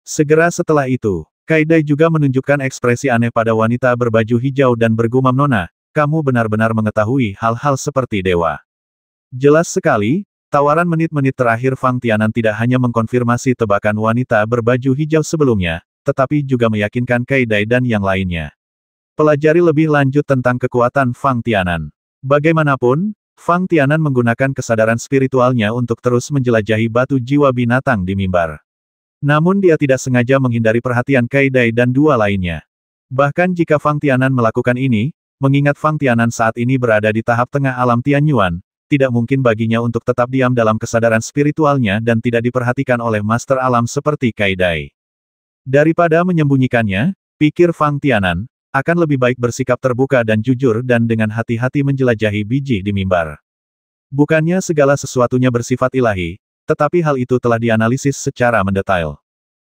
Segera setelah itu, Kaidai juga menunjukkan ekspresi aneh pada wanita berbaju hijau dan bergumam Nona, kamu benar-benar mengetahui hal-hal seperti dewa. Jelas sekali, tawaran menit-menit terakhir Fang Tianan tidak hanya mengkonfirmasi tebakan wanita berbaju hijau sebelumnya, tetapi juga meyakinkan Kaidai dan yang lainnya. Pelajari lebih lanjut tentang kekuatan Fang Tianan. Bagaimanapun, Fang Tianan menggunakan kesadaran spiritualnya untuk terus menjelajahi batu jiwa binatang di mimbar. Namun dia tidak sengaja menghindari perhatian Kai Dai dan dua lainnya. Bahkan jika Fang Tianan melakukan ini, mengingat Fang Tianan saat ini berada di tahap tengah alam Tianyuan, tidak mungkin baginya untuk tetap diam dalam kesadaran spiritualnya dan tidak diperhatikan oleh Master Alam seperti Kai Dai. Daripada menyembunyikannya, pikir Fang Tianan, akan lebih baik bersikap terbuka dan jujur dan dengan hati-hati menjelajahi biji di mimbar. Bukannya segala sesuatunya bersifat ilahi, tetapi hal itu telah dianalisis secara mendetail.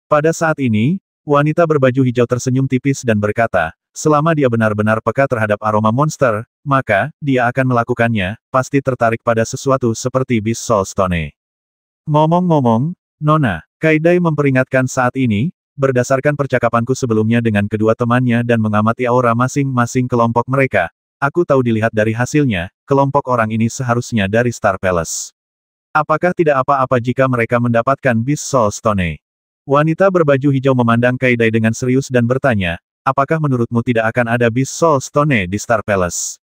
Pada saat ini, wanita berbaju hijau tersenyum tipis dan berkata, selama dia benar-benar peka terhadap aroma monster, maka, dia akan melakukannya, pasti tertarik pada sesuatu seperti bisol Solstone. Ngomong-ngomong, Nona, Kaidai memperingatkan saat ini, Berdasarkan percakapanku sebelumnya dengan kedua temannya dan mengamati aura masing-masing kelompok mereka, aku tahu dilihat dari hasilnya, kelompok orang ini seharusnya dari Star Palace. Apakah tidak apa-apa jika mereka mendapatkan bis Soul Stone? Wanita berbaju hijau memandang Kaidai dengan serius dan bertanya, apakah menurutmu tidak akan ada bis Soul Stone di Star Palace?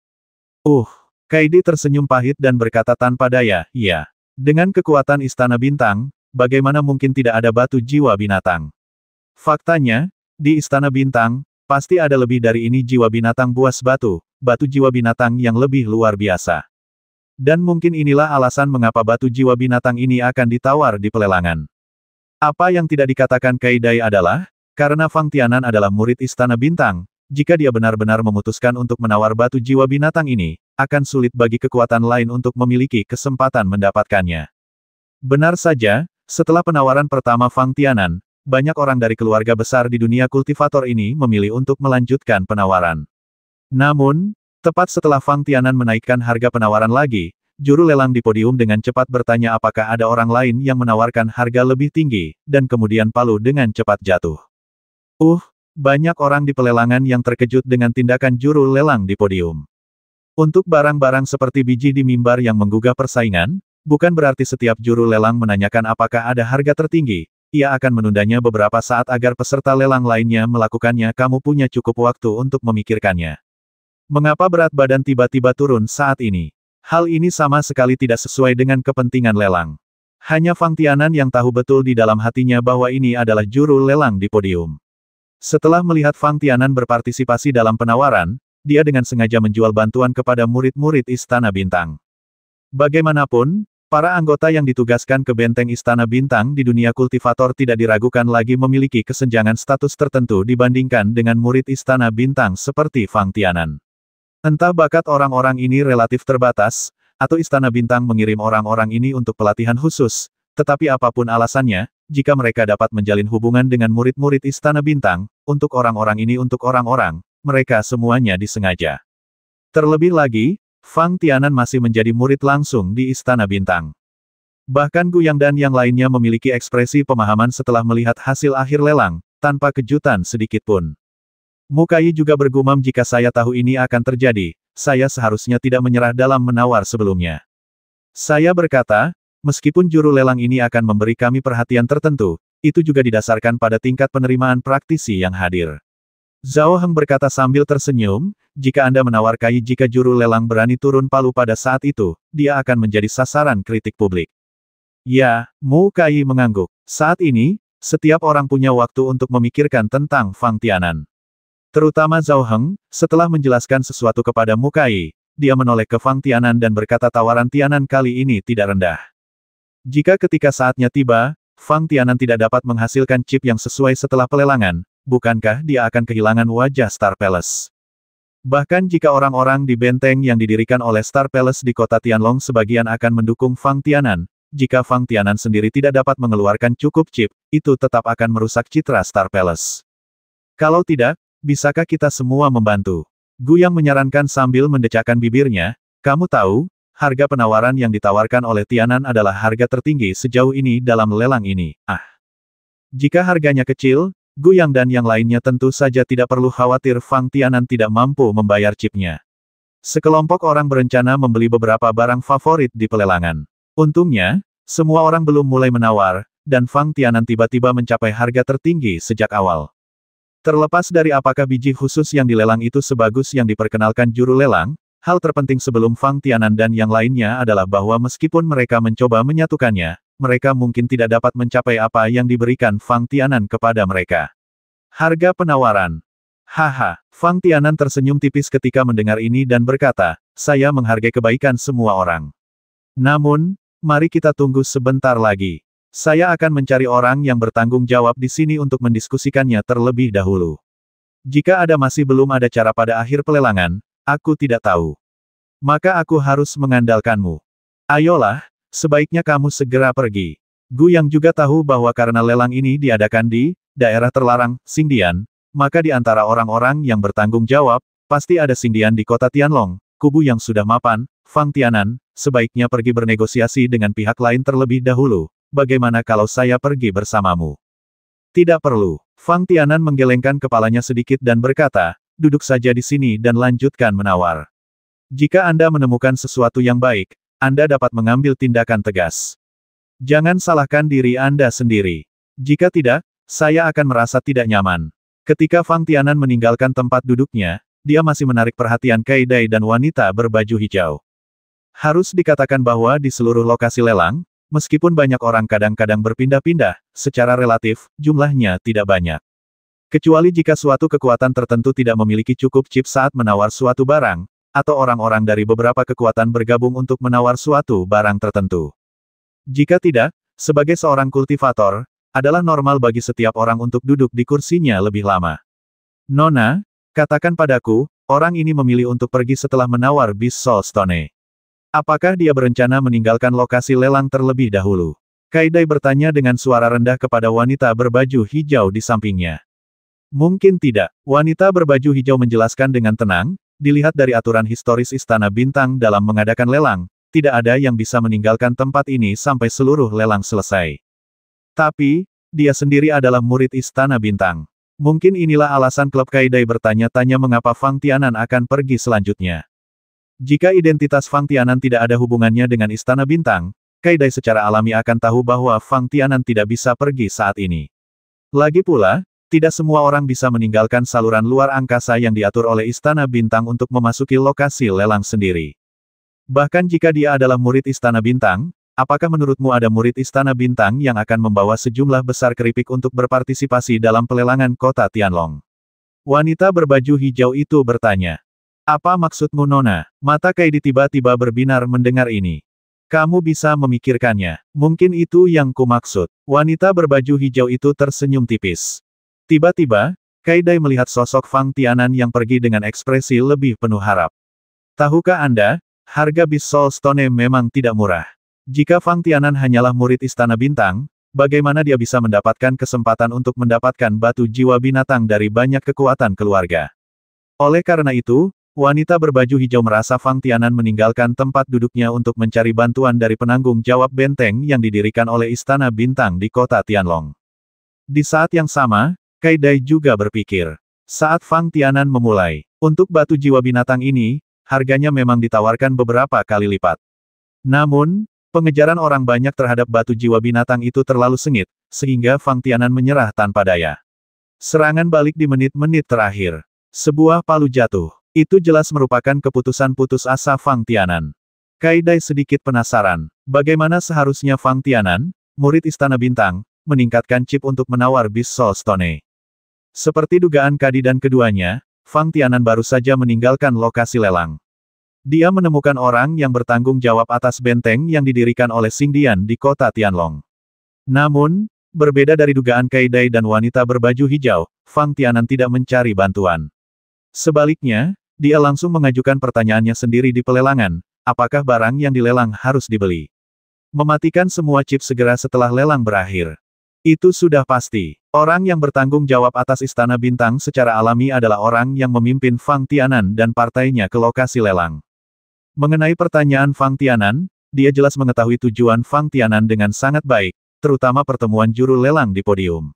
Uh, Kaidai tersenyum pahit dan berkata tanpa daya, iya. Dengan kekuatan Istana Bintang, bagaimana mungkin tidak ada batu jiwa binatang? Faktanya, di Istana Bintang, pasti ada lebih dari ini jiwa binatang buas batu, batu jiwa binatang yang lebih luar biasa. Dan mungkin inilah alasan mengapa batu jiwa binatang ini akan ditawar di pelelangan. Apa yang tidak dikatakan Kaidai adalah, karena Fang Tianan adalah murid Istana Bintang, jika dia benar-benar memutuskan untuk menawar batu jiwa binatang ini, akan sulit bagi kekuatan lain untuk memiliki kesempatan mendapatkannya. Benar saja, setelah penawaran pertama Fang Tianan, banyak orang dari keluarga besar di dunia kultivator ini memilih untuk melanjutkan penawaran. Namun, tepat setelah Fang Tianan menaikkan harga penawaran lagi, juru lelang di podium dengan cepat bertanya apakah ada orang lain yang menawarkan harga lebih tinggi, dan kemudian palu dengan cepat jatuh. Uh, banyak orang di pelelangan yang terkejut dengan tindakan juru lelang di podium. Untuk barang-barang seperti biji di mimbar yang menggugah persaingan, bukan berarti setiap juru lelang menanyakan apakah ada harga tertinggi, ia akan menundanya beberapa saat agar peserta lelang lainnya melakukannya. Kamu punya cukup waktu untuk memikirkannya. Mengapa berat badan tiba-tiba turun saat ini? Hal ini sama sekali tidak sesuai dengan kepentingan lelang. Hanya Fang Tianan yang tahu betul di dalam hatinya bahwa ini adalah juru lelang di podium. Setelah melihat Fang Tianan berpartisipasi dalam penawaran, dia dengan sengaja menjual bantuan kepada murid-murid Istana Bintang. Bagaimanapun, Para anggota yang ditugaskan ke benteng Istana Bintang di dunia kultivator tidak diragukan lagi memiliki kesenjangan status tertentu dibandingkan dengan murid Istana Bintang seperti Fang Tianan. Entah bakat orang-orang ini relatif terbatas, atau Istana Bintang mengirim orang-orang ini untuk pelatihan khusus, tetapi apapun alasannya, jika mereka dapat menjalin hubungan dengan murid-murid Istana Bintang, untuk orang-orang ini untuk orang-orang, mereka semuanya disengaja. Terlebih lagi, Fang Tianan masih menjadi murid langsung di Istana Bintang. Bahkan Gu Yang dan yang lainnya memiliki ekspresi pemahaman setelah melihat hasil akhir lelang, tanpa kejutan sedikit pun. Mukai juga bergumam jika saya tahu ini akan terjadi, saya seharusnya tidak menyerah dalam menawar sebelumnya. Saya berkata, meskipun juru lelang ini akan memberi kami perhatian tertentu, itu juga didasarkan pada tingkat penerimaan praktisi yang hadir. Zhao Heng berkata sambil tersenyum, jika Anda menawar Kai jika juru lelang berani turun palu pada saat itu, dia akan menjadi sasaran kritik publik. Ya, Mu Kai mengangguk. Saat ini, setiap orang punya waktu untuk memikirkan tentang Fang Tianan. Terutama Zhao Heng, setelah menjelaskan sesuatu kepada Mu Kai, dia menoleh ke Fang Tianan dan berkata tawaran Tianan kali ini tidak rendah. Jika ketika saatnya tiba, Fang Tianan tidak dapat menghasilkan chip yang sesuai setelah pelelangan, bukankah dia akan kehilangan wajah Star Palace? Bahkan jika orang-orang di benteng yang didirikan oleh Star Palace di kota Tianlong sebagian akan mendukung Fang Tianan, jika Fang Tianan sendiri tidak dapat mengeluarkan cukup chip, itu tetap akan merusak citra Star Palace. Kalau tidak, bisakah kita semua membantu? Gu Yang menyarankan sambil mendecakkan bibirnya, kamu tahu, harga penawaran yang ditawarkan oleh Tianan adalah harga tertinggi sejauh ini dalam lelang ini, ah. Jika harganya kecil, Gu Yang dan yang lainnya tentu saja tidak perlu khawatir Fang Tianan tidak mampu membayar chipnya. Sekelompok orang berencana membeli beberapa barang favorit di pelelangan. Untungnya, semua orang belum mulai menawar, dan Fang Tianan tiba-tiba mencapai harga tertinggi sejak awal. Terlepas dari apakah biji khusus yang dilelang itu sebagus yang diperkenalkan juru lelang, Hal terpenting sebelum Fang Tianan dan yang lainnya adalah bahwa meskipun mereka mencoba menyatukannya, mereka mungkin tidak dapat mencapai apa yang diberikan Fang Tianan kepada mereka. Harga penawaran. Haha, Fang Tianan tersenyum tipis ketika mendengar ini dan berkata, saya menghargai kebaikan semua orang. Namun, mari kita tunggu sebentar lagi. Saya akan mencari orang yang bertanggung jawab di sini untuk mendiskusikannya terlebih dahulu. Jika ada masih belum ada cara pada akhir pelelangan, aku tidak tahu. Maka aku harus mengandalkanmu. Ayolah, Sebaiknya kamu segera pergi. Gu yang juga tahu bahwa karena lelang ini diadakan di daerah terlarang, Xingdian, maka di antara orang-orang yang bertanggung jawab, pasti ada Xingdian di kota Tianlong, kubu yang sudah mapan, Fang Tianan, sebaiknya pergi bernegosiasi dengan pihak lain terlebih dahulu. Bagaimana kalau saya pergi bersamamu? Tidak perlu. Fang Tianan menggelengkan kepalanya sedikit dan berkata, duduk saja di sini dan lanjutkan menawar. Jika Anda menemukan sesuatu yang baik, anda dapat mengambil tindakan tegas. Jangan salahkan diri Anda sendiri. Jika tidak, saya akan merasa tidak nyaman. Ketika Fang Tianan meninggalkan tempat duduknya, dia masih menarik perhatian Kaidai dan wanita berbaju hijau. Harus dikatakan bahwa di seluruh lokasi lelang, meskipun banyak orang kadang-kadang berpindah-pindah, secara relatif, jumlahnya tidak banyak. Kecuali jika suatu kekuatan tertentu tidak memiliki cukup chip saat menawar suatu barang, atau orang-orang dari beberapa kekuatan bergabung untuk menawar suatu barang tertentu. Jika tidak, sebagai seorang kultivator, adalah normal bagi setiap orang untuk duduk di kursinya lebih lama. Nona, katakan padaku, orang ini memilih untuk pergi setelah menawar bis Solstone. Apakah dia berencana meninggalkan lokasi lelang terlebih dahulu? Kaidai bertanya dengan suara rendah kepada wanita berbaju hijau di sampingnya. Mungkin tidak, wanita berbaju hijau menjelaskan dengan tenang, Dilihat dari aturan historis Istana Bintang dalam mengadakan lelang, tidak ada yang bisa meninggalkan tempat ini sampai seluruh lelang selesai. Tapi, dia sendiri adalah murid Istana Bintang. Mungkin inilah alasan klub Kaidai bertanya-tanya mengapa Fang Tianan akan pergi selanjutnya. Jika identitas Fang Tianan tidak ada hubungannya dengan Istana Bintang, Kaidai secara alami akan tahu bahwa Fang Tianan tidak bisa pergi saat ini. Lagi pula, tidak semua orang bisa meninggalkan saluran luar angkasa yang diatur oleh Istana Bintang untuk memasuki lokasi lelang sendiri. Bahkan jika dia adalah murid Istana Bintang, apakah menurutmu ada murid Istana Bintang yang akan membawa sejumlah besar keripik untuk berpartisipasi dalam pelelangan kota Tianlong? Wanita berbaju hijau itu bertanya. Apa maksudmu Nona? Mata Kaidi tiba-tiba berbinar mendengar ini. Kamu bisa memikirkannya. Mungkin itu yang kumaksud. Wanita berbaju hijau itu tersenyum tipis. Tiba-tiba, Kaidai melihat sosok Fang Tianan yang pergi dengan ekspresi lebih penuh harap. Tahukah Anda, harga bis Soul Stone memang tidak murah. Jika Fang Tianan hanyalah murid Istana Bintang, bagaimana dia bisa mendapatkan kesempatan untuk mendapatkan batu jiwa binatang dari banyak kekuatan keluarga? Oleh karena itu, Wanita berbaju hijau merasa Fang Tianan meninggalkan tempat duduknya untuk mencari bantuan dari penanggung jawab benteng yang didirikan oleh Istana Bintang di kota Tianlong. Di saat yang sama, Kaidai juga berpikir. Saat Fang Tianan memulai, untuk batu jiwa binatang ini, harganya memang ditawarkan beberapa kali lipat. Namun, pengejaran orang banyak terhadap batu jiwa binatang itu terlalu sengit, sehingga Fang Tianan menyerah tanpa daya. Serangan balik di menit-menit terakhir. Sebuah palu jatuh. Itu jelas merupakan keputusan putus asa Fang Tianan. Kaidai sedikit penasaran, bagaimana seharusnya Fang Tianan, murid Istana Bintang, meningkatkan chip untuk menawar bis Soul Stone. Seperti dugaan Kadi dan keduanya, Fang Tianan baru saja meninggalkan lokasi lelang. Dia menemukan orang yang bertanggung jawab atas benteng yang didirikan oleh Dian di kota Tianlong. Namun, berbeda dari dugaan Kaidai dan wanita berbaju hijau, Fang Tianan tidak mencari bantuan. Sebaliknya, dia langsung mengajukan pertanyaannya sendiri di pelelangan, apakah barang yang dilelang harus dibeli. Mematikan semua chip segera setelah lelang berakhir. Itu sudah pasti. Orang yang bertanggung jawab atas Istana Bintang secara alami adalah orang yang memimpin Fang Tianan dan partainya ke lokasi lelang. Mengenai pertanyaan Fang Tianan, dia jelas mengetahui tujuan Fang Tianan dengan sangat baik, terutama pertemuan juru lelang di podium.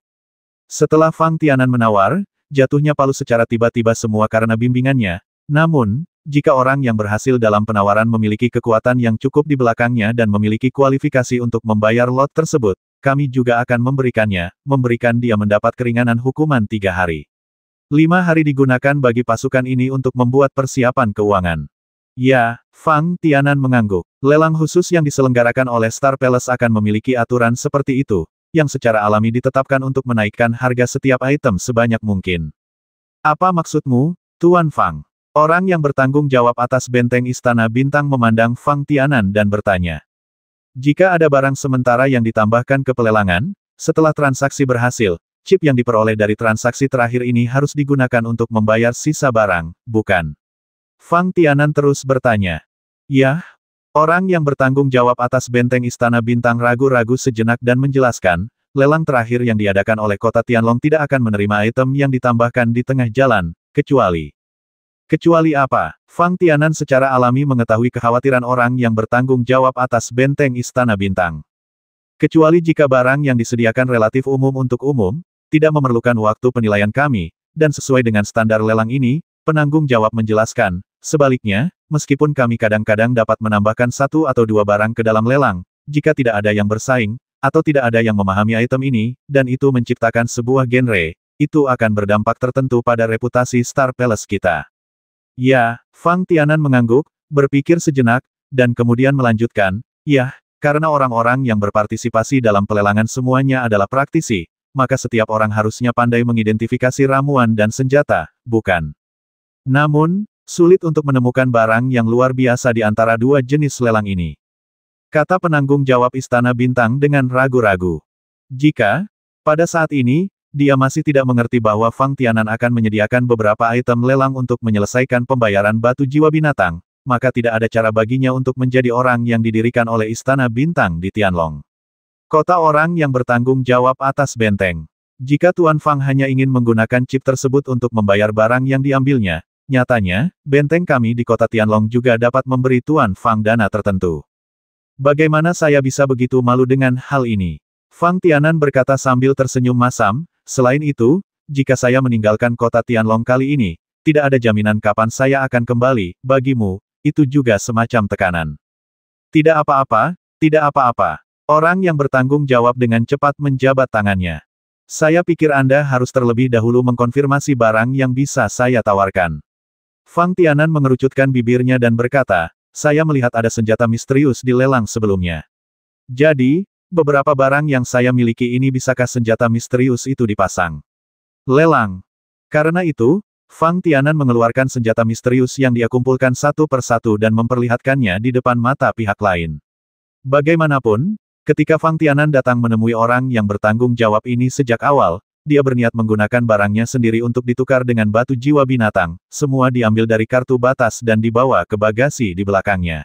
Setelah Fang Tianan menawar, jatuhnya palu secara tiba-tiba semua karena bimbingannya. Namun, jika orang yang berhasil dalam penawaran memiliki kekuatan yang cukup di belakangnya dan memiliki kualifikasi untuk membayar lot tersebut, kami juga akan memberikannya, memberikan dia mendapat keringanan hukuman tiga hari. Lima hari digunakan bagi pasukan ini untuk membuat persiapan keuangan. Ya, Fang Tianan mengangguk. Lelang khusus yang diselenggarakan oleh Star Palace akan memiliki aturan seperti itu, yang secara alami ditetapkan untuk menaikkan harga setiap item sebanyak mungkin. Apa maksudmu, Tuan Fang? Orang yang bertanggung jawab atas benteng istana bintang memandang Fang Tianan dan bertanya. Jika ada barang sementara yang ditambahkan ke pelelangan, setelah transaksi berhasil, chip yang diperoleh dari transaksi terakhir ini harus digunakan untuk membayar sisa barang, bukan? Fang Tianan terus bertanya. Yah, orang yang bertanggung jawab atas benteng Istana Bintang ragu-ragu sejenak dan menjelaskan, lelang terakhir yang diadakan oleh kota Tianlong tidak akan menerima item yang ditambahkan di tengah jalan, kecuali Kecuali apa, Fang Tianan secara alami mengetahui kekhawatiran orang yang bertanggung jawab atas benteng Istana Bintang. Kecuali jika barang yang disediakan relatif umum untuk umum, tidak memerlukan waktu penilaian kami, dan sesuai dengan standar lelang ini, penanggung jawab menjelaskan, sebaliknya, meskipun kami kadang-kadang dapat menambahkan satu atau dua barang ke dalam lelang, jika tidak ada yang bersaing, atau tidak ada yang memahami item ini, dan itu menciptakan sebuah genre, itu akan berdampak tertentu pada reputasi Star Palace kita. Ya, Fang Tianan mengangguk, berpikir sejenak, dan kemudian melanjutkan, ya, karena orang-orang yang berpartisipasi dalam pelelangan semuanya adalah praktisi, maka setiap orang harusnya pandai mengidentifikasi ramuan dan senjata, bukan? Namun, sulit untuk menemukan barang yang luar biasa di antara dua jenis lelang ini. Kata penanggung jawab Istana Bintang dengan ragu-ragu. Jika, pada saat ini, dia masih tidak mengerti bahwa Fang Tianan akan menyediakan beberapa item lelang untuk menyelesaikan pembayaran batu jiwa binatang, maka tidak ada cara baginya untuk menjadi orang yang didirikan oleh Istana Bintang di Tianlong. Kota orang yang bertanggung jawab atas benteng. Jika Tuan Fang hanya ingin menggunakan chip tersebut untuk membayar barang yang diambilnya, nyatanya, benteng kami di kota Tianlong juga dapat memberi Tuan Fang dana tertentu. Bagaimana saya bisa begitu malu dengan hal ini? Fang Tianan berkata sambil tersenyum masam, Selain itu, jika saya meninggalkan kota Tianlong kali ini, tidak ada jaminan kapan saya akan kembali, bagimu, itu juga semacam tekanan. Tidak apa-apa, tidak apa-apa. Orang yang bertanggung jawab dengan cepat menjabat tangannya. Saya pikir Anda harus terlebih dahulu mengkonfirmasi barang yang bisa saya tawarkan. Fang Tianan mengerucutkan bibirnya dan berkata, saya melihat ada senjata misterius di lelang sebelumnya. Jadi, Beberapa barang yang saya miliki ini bisakah senjata misterius itu dipasang? Lelang. Karena itu, Fang Tianan mengeluarkan senjata misterius yang dia kumpulkan satu persatu dan memperlihatkannya di depan mata pihak lain. Bagaimanapun, ketika Fang Tianan datang menemui orang yang bertanggung jawab ini sejak awal, dia berniat menggunakan barangnya sendiri untuk ditukar dengan batu jiwa binatang, semua diambil dari kartu batas dan dibawa ke bagasi di belakangnya.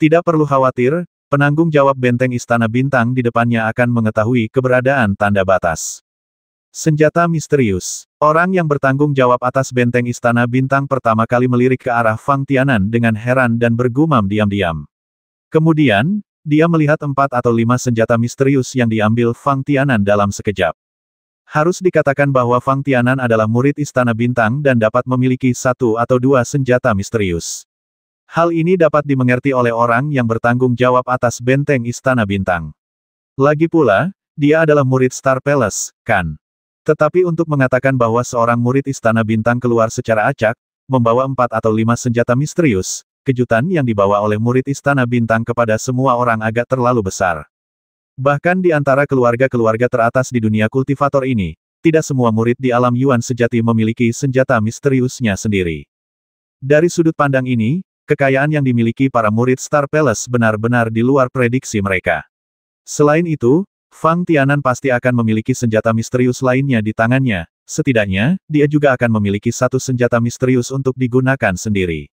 Tidak perlu khawatir, Penanggung jawab benteng Istana Bintang di depannya akan mengetahui keberadaan tanda batas. Senjata misterius. Orang yang bertanggung jawab atas benteng Istana Bintang pertama kali melirik ke arah Fang Tianan dengan heran dan bergumam diam-diam. Kemudian, dia melihat empat atau lima senjata misterius yang diambil Fang Tianan dalam sekejap. Harus dikatakan bahwa Fang Tianan adalah murid Istana Bintang dan dapat memiliki satu atau dua senjata misterius. Hal ini dapat dimengerti oleh orang yang bertanggung jawab atas benteng Istana Bintang. Lagi pula, dia adalah murid Star Palace, kan? Tetapi untuk mengatakan bahwa seorang murid Istana Bintang keluar secara acak, membawa empat atau lima senjata misterius, kejutan yang dibawa oleh murid Istana Bintang kepada semua orang agak terlalu besar. Bahkan di antara keluarga-keluarga teratas di dunia kultivator ini, tidak semua murid di alam Yuan sejati memiliki senjata misteriusnya sendiri. Dari sudut pandang ini, Kekayaan yang dimiliki para murid Star Palace benar-benar di luar prediksi mereka. Selain itu, Fang Tianan pasti akan memiliki senjata misterius lainnya di tangannya, setidaknya, dia juga akan memiliki satu senjata misterius untuk digunakan sendiri.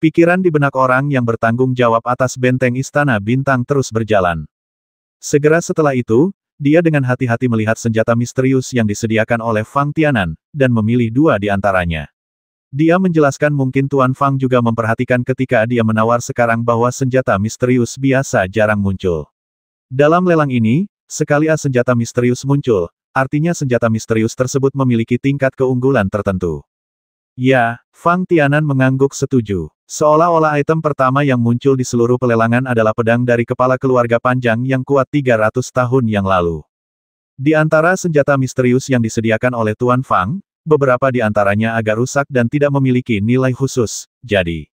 Pikiran di benak orang yang bertanggung jawab atas benteng istana bintang terus berjalan. Segera setelah itu, dia dengan hati-hati melihat senjata misterius yang disediakan oleh Fang Tianan, dan memilih dua di antaranya. Dia menjelaskan mungkin Tuan Fang juga memperhatikan ketika dia menawar sekarang bahwa senjata misterius biasa jarang muncul. Dalam lelang ini, sekali A senjata misterius muncul, artinya senjata misterius tersebut memiliki tingkat keunggulan tertentu. Ya, Fang Tianan mengangguk setuju. Seolah-olah item pertama yang muncul di seluruh pelelangan adalah pedang dari kepala keluarga panjang yang kuat 300 tahun yang lalu. Di antara senjata misterius yang disediakan oleh Tuan Fang, beberapa di antaranya agak rusak dan tidak memiliki nilai khusus, jadi.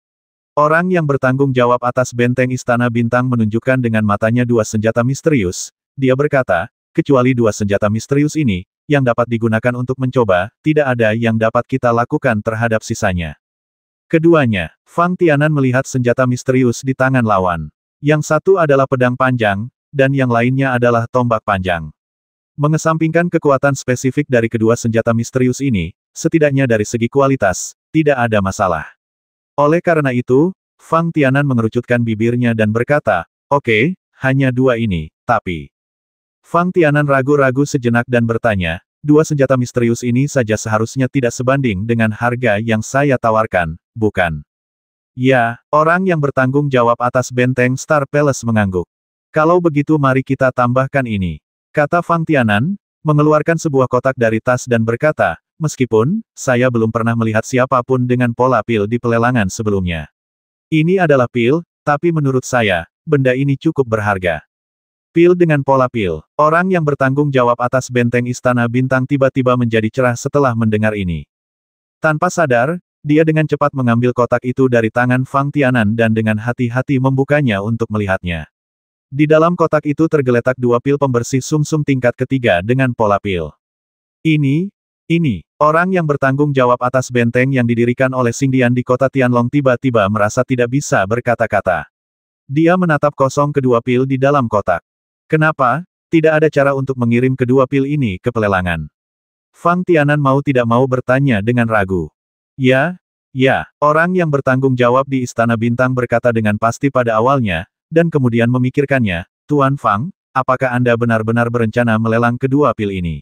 Orang yang bertanggung jawab atas benteng Istana Bintang menunjukkan dengan matanya dua senjata misterius, dia berkata, kecuali dua senjata misterius ini, yang dapat digunakan untuk mencoba, tidak ada yang dapat kita lakukan terhadap sisanya. Keduanya, Fang Tianan melihat senjata misterius di tangan lawan. Yang satu adalah pedang panjang, dan yang lainnya adalah tombak panjang. Mengesampingkan kekuatan spesifik dari kedua senjata misterius ini, setidaknya dari segi kualitas, tidak ada masalah. Oleh karena itu, Fang Tianan mengerucutkan bibirnya dan berkata, oke, okay, hanya dua ini, tapi... Fang Tianan ragu-ragu sejenak dan bertanya, dua senjata misterius ini saja seharusnya tidak sebanding dengan harga yang saya tawarkan, bukan? Ya, orang yang bertanggung jawab atas benteng Star Palace mengangguk. Kalau begitu mari kita tambahkan ini. Kata Fang Tianan, mengeluarkan sebuah kotak dari tas dan berkata, meskipun, saya belum pernah melihat siapapun dengan pola pil di pelelangan sebelumnya. Ini adalah pil, tapi menurut saya, benda ini cukup berharga. Pil dengan pola pil, orang yang bertanggung jawab atas benteng istana bintang tiba-tiba menjadi cerah setelah mendengar ini. Tanpa sadar, dia dengan cepat mengambil kotak itu dari tangan Fang Tianan dan dengan hati-hati membukanya untuk melihatnya. Di dalam kotak itu tergeletak dua pil pembersih sumsum -sum tingkat ketiga dengan pola pil. Ini, ini, orang yang bertanggung jawab atas benteng yang didirikan oleh Singdian di kota Tianlong tiba-tiba merasa tidak bisa berkata-kata. Dia menatap kosong kedua pil di dalam kotak. Kenapa? Tidak ada cara untuk mengirim kedua pil ini ke pelelangan. Fang Tianan mau tidak mau bertanya dengan ragu. Ya, Ya, orang yang bertanggung jawab di Istana Bintang berkata dengan pasti pada awalnya, dan kemudian memikirkannya, Tuan Fang, apakah Anda benar-benar berencana melelang kedua pil ini?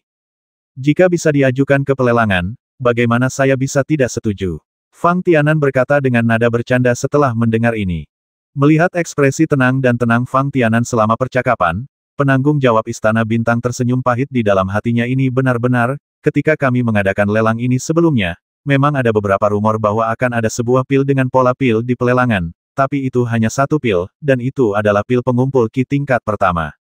Jika bisa diajukan ke pelelangan, bagaimana saya bisa tidak setuju? Fang Tianan berkata dengan nada bercanda setelah mendengar ini. Melihat ekspresi tenang dan tenang Fang Tianan selama percakapan, penanggung jawab Istana Bintang tersenyum pahit di dalam hatinya ini benar-benar, ketika kami mengadakan lelang ini sebelumnya, memang ada beberapa rumor bahwa akan ada sebuah pil dengan pola pil di pelelangan, tapi itu hanya satu pil, dan itu adalah pil pengumpul Ki tingkat pertama.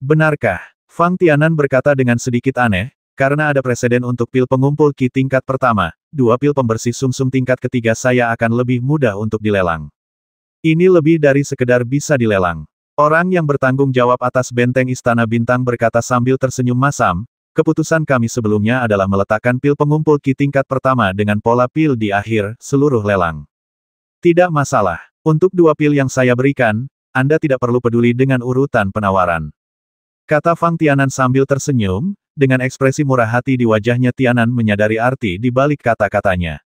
Benarkah? Fang Tianan berkata dengan sedikit aneh, karena ada presiden untuk pil pengumpul Ki tingkat pertama, dua pil pembersih sumsum -sum tingkat ketiga saya akan lebih mudah untuk dilelang. Ini lebih dari sekedar bisa dilelang. Orang yang bertanggung jawab atas benteng Istana Bintang berkata sambil tersenyum masam, Keputusan kami sebelumnya adalah meletakkan pil pengumpul Ki tingkat pertama dengan pola pil di akhir seluruh lelang. Tidak masalah. Untuk dua pil yang saya berikan, Anda tidak perlu peduli dengan urutan penawaran. Kata Fang Tianan sambil tersenyum, dengan ekspresi murah hati di wajahnya Tianan menyadari arti di balik kata-katanya.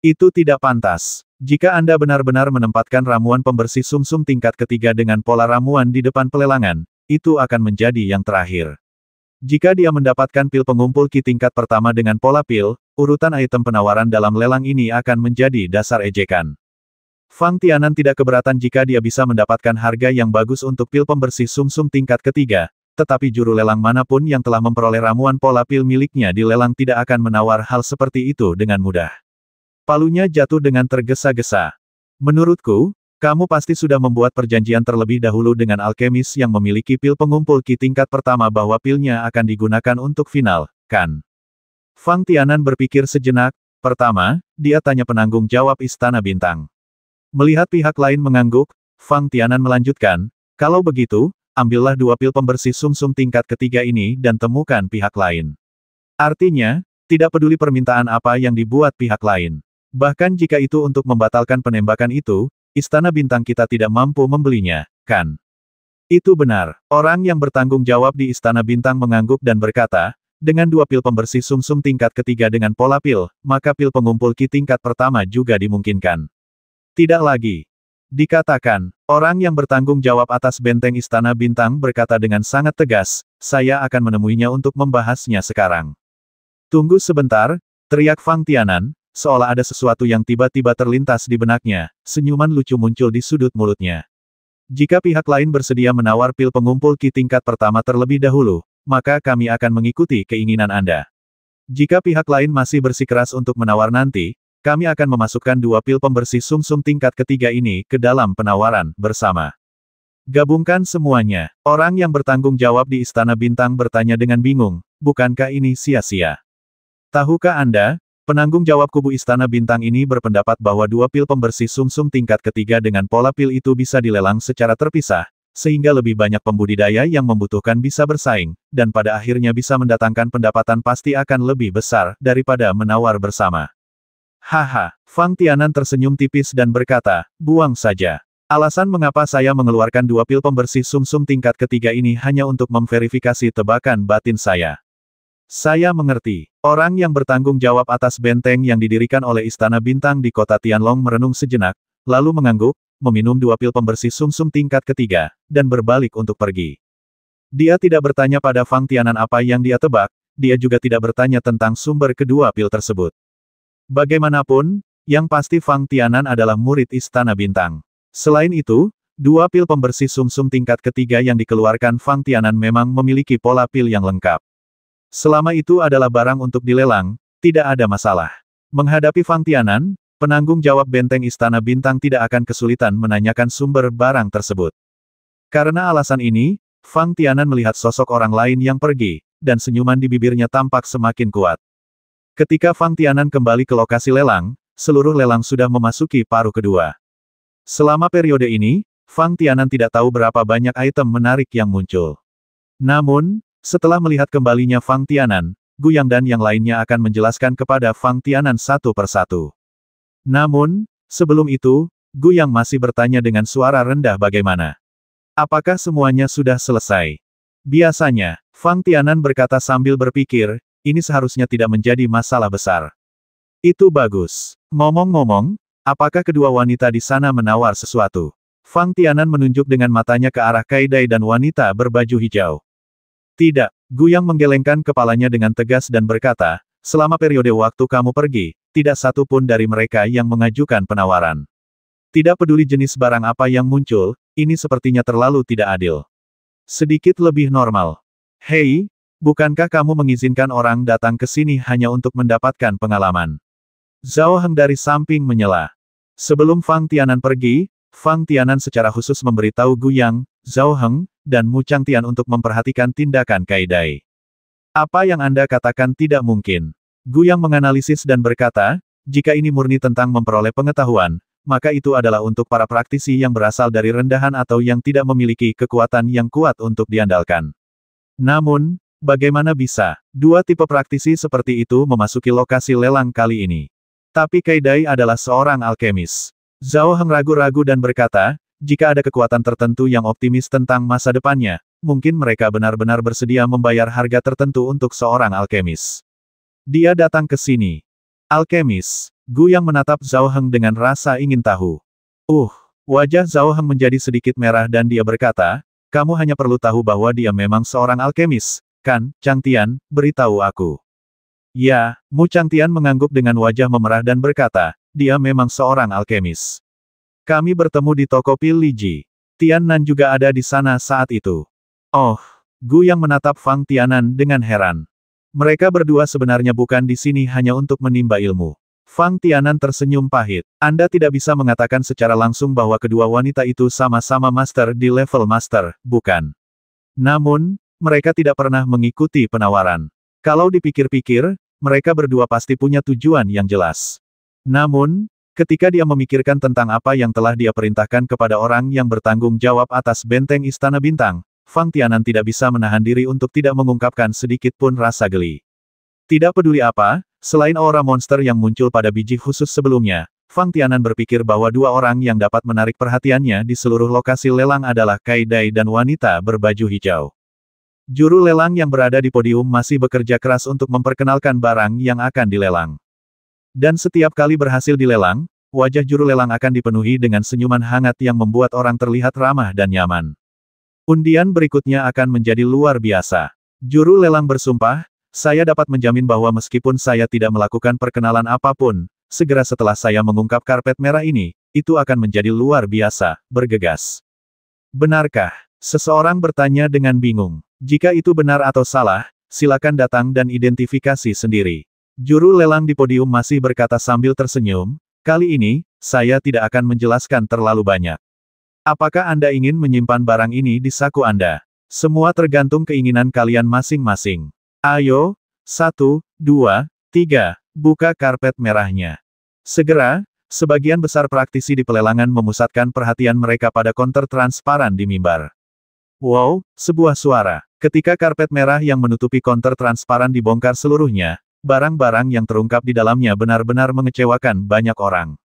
Itu tidak pantas. Jika Anda benar-benar menempatkan ramuan pembersih sumsum -sum tingkat ketiga dengan pola ramuan di depan pelelangan, itu akan menjadi yang terakhir. Jika dia mendapatkan pil pengumpul ki tingkat pertama dengan pola pil, urutan item penawaran dalam lelang ini akan menjadi dasar ejekan. Fang Tianan tidak keberatan jika dia bisa mendapatkan harga yang bagus untuk pil pembersih sumsum -sum tingkat ketiga, tetapi juru lelang manapun yang telah memperoleh ramuan pola pil miliknya di lelang tidak akan menawar hal seperti itu dengan mudah. Palunya jatuh dengan tergesa-gesa. Menurutku, kamu pasti sudah membuat perjanjian terlebih dahulu dengan alkemis yang memiliki pil pengumpul ki tingkat pertama bahwa pilnya akan digunakan untuk final, kan? Fang Tianan berpikir sejenak, pertama, dia tanya penanggung jawab Istana Bintang. Melihat pihak lain mengangguk, Fang Tianan melanjutkan, kalau begitu, ambillah dua pil pembersih sumsum -sum tingkat ketiga ini dan temukan pihak lain. Artinya, tidak peduli permintaan apa yang dibuat pihak lain. Bahkan jika itu untuk membatalkan penembakan itu, istana bintang kita tidak mampu membelinya, kan? Itu benar. Orang yang bertanggung jawab di istana bintang mengangguk dan berkata, dengan dua pil pembersih sumsum -sum tingkat ketiga dengan pola pil, maka pil pengumpul ki tingkat pertama juga dimungkinkan. Tidak lagi. Dikatakan, orang yang bertanggung jawab atas benteng Istana Bintang berkata dengan sangat tegas, saya akan menemuinya untuk membahasnya sekarang. Tunggu sebentar, teriak Fang Tianan, seolah ada sesuatu yang tiba-tiba terlintas di benaknya, senyuman lucu muncul di sudut mulutnya. Jika pihak lain bersedia menawar pil pengumpul Ki tingkat pertama terlebih dahulu, maka kami akan mengikuti keinginan Anda. Jika pihak lain masih bersikeras untuk menawar nanti, kami akan memasukkan dua pil pembersih sumsum -sum tingkat ketiga ini ke dalam penawaran bersama. Gabungkan semuanya. Orang yang bertanggung jawab di Istana Bintang bertanya dengan bingung, bukankah ini sia-sia? Tahukah Anda, Penanggung jawab kubu Istana Bintang ini berpendapat bahwa dua pil pembersih sumsum -sum tingkat ketiga dengan pola pil itu bisa dilelang secara terpisah, sehingga lebih banyak pembudidaya yang membutuhkan bisa bersaing, dan pada akhirnya bisa mendatangkan pendapatan pasti akan lebih besar daripada menawar bersama. Haha, Fang Tianan tersenyum tipis dan berkata, buang saja. Alasan mengapa saya mengeluarkan dua pil pembersih sumsum -sum tingkat ketiga ini hanya untuk memverifikasi tebakan batin saya. Saya mengerti. Orang yang bertanggung jawab atas benteng yang didirikan oleh Istana Bintang di kota Tianlong merenung sejenak, lalu mengangguk, meminum dua pil pembersih sumsum -sum tingkat ketiga, dan berbalik untuk pergi. Dia tidak bertanya pada Fang Tianan apa yang dia tebak, dia juga tidak bertanya tentang sumber kedua pil tersebut. Bagaimanapun, yang pasti Fang Tianan adalah murid Istana Bintang. Selain itu, dua pil pembersih sumsum -sum tingkat ketiga yang dikeluarkan Fang Tianan memang memiliki pola pil yang lengkap. Selama itu adalah barang untuk dilelang, tidak ada masalah. Menghadapi Fang Tianan, penanggung jawab benteng Istana Bintang tidak akan kesulitan menanyakan sumber barang tersebut. Karena alasan ini, Fang Tianan melihat sosok orang lain yang pergi, dan senyuman di bibirnya tampak semakin kuat. Ketika Fang Tianan kembali ke lokasi lelang, seluruh lelang sudah memasuki paruh kedua. Selama periode ini, Fang Tianan tidak tahu berapa banyak item menarik yang muncul. Namun, setelah melihat kembalinya Fang Tianan, Guyang dan yang lainnya akan menjelaskan kepada Fang Tianan satu persatu. Namun, sebelum itu, Guyang masih bertanya dengan suara rendah bagaimana. Apakah semuanya sudah selesai? Biasanya, Fang Tianan berkata sambil berpikir, ini seharusnya tidak menjadi masalah besar. Itu bagus. Ngomong-ngomong, apakah kedua wanita di sana menawar sesuatu? Fang Tianan menunjuk dengan matanya ke arah Kaidai dan wanita berbaju hijau. Tidak, Guyang menggelengkan kepalanya dengan tegas dan berkata, selama periode waktu kamu pergi, tidak satu pun dari mereka yang mengajukan penawaran. Tidak peduli jenis barang apa yang muncul, ini sepertinya terlalu tidak adil. Sedikit lebih normal. Hei, Bukankah kamu mengizinkan orang datang ke sini hanya untuk mendapatkan pengalaman? Zhao Heng dari samping menyela. Sebelum Fang Tianan pergi, Fang Tianan secara khusus memberitahu Yang, Zhao Heng, dan Mu Chang Tian untuk memperhatikan tindakan Kaidai. Apa yang Anda katakan tidak mungkin. Gu Yang menganalisis dan berkata, jika ini murni tentang memperoleh pengetahuan, maka itu adalah untuk para praktisi yang berasal dari rendahan atau yang tidak memiliki kekuatan yang kuat untuk diandalkan. Namun, Bagaimana bisa, dua tipe praktisi seperti itu memasuki lokasi lelang kali ini. Tapi Kaidai adalah seorang alkemis. Zhao Heng ragu-ragu dan berkata, jika ada kekuatan tertentu yang optimis tentang masa depannya, mungkin mereka benar-benar bersedia membayar harga tertentu untuk seorang alkemis. Dia datang ke sini. Alkemis, Gu yang menatap Zhao Heng dengan rasa ingin tahu. Uh, wajah Zhao Heng menjadi sedikit merah dan dia berkata, kamu hanya perlu tahu bahwa dia memang seorang alkemis, Kan, Tian, beritahu aku. Ya, Mu Tian mengangguk dengan wajah memerah dan berkata, dia memang seorang alkemis. Kami bertemu di toko Pil Liji. Tian Nan juga ada di sana saat itu. Oh, Gu yang menatap Fang Tianan dengan heran. Mereka berdua sebenarnya bukan di sini hanya untuk menimba ilmu. Fang Tianan tersenyum pahit. Anda tidak bisa mengatakan secara langsung bahwa kedua wanita itu sama-sama master di level master, bukan? Namun, mereka tidak pernah mengikuti penawaran. Kalau dipikir-pikir, mereka berdua pasti punya tujuan yang jelas. Namun, ketika dia memikirkan tentang apa yang telah dia perintahkan kepada orang yang bertanggung jawab atas benteng Istana Bintang, Fang Tianan tidak bisa menahan diri untuk tidak mengungkapkan sedikit pun rasa geli. Tidak peduli apa, selain aura monster yang muncul pada biji khusus sebelumnya, Fang Tianan berpikir bahwa dua orang yang dapat menarik perhatiannya di seluruh lokasi lelang adalah Kaidai dan wanita berbaju hijau. Juru lelang yang berada di podium masih bekerja keras untuk memperkenalkan barang yang akan dilelang. Dan setiap kali berhasil dilelang, wajah juru lelang akan dipenuhi dengan senyuman hangat yang membuat orang terlihat ramah dan nyaman. Undian berikutnya akan menjadi luar biasa. Juru lelang bersumpah, saya dapat menjamin bahwa meskipun saya tidak melakukan perkenalan apapun, segera setelah saya mengungkap karpet merah ini, itu akan menjadi luar biasa, bergegas. Benarkah? Seseorang bertanya dengan bingung. Jika itu benar atau salah, silakan datang dan identifikasi sendiri. Juru lelang di podium masih berkata sambil tersenyum, kali ini, saya tidak akan menjelaskan terlalu banyak. Apakah Anda ingin menyimpan barang ini di saku Anda? Semua tergantung keinginan kalian masing-masing. Ayo, satu, dua, tiga, buka karpet merahnya. Segera, sebagian besar praktisi di pelelangan memusatkan perhatian mereka pada konter transparan di mimbar. Wow, sebuah suara. Ketika karpet merah yang menutupi konter transparan dibongkar seluruhnya, barang-barang yang terungkap di dalamnya benar-benar mengecewakan banyak orang.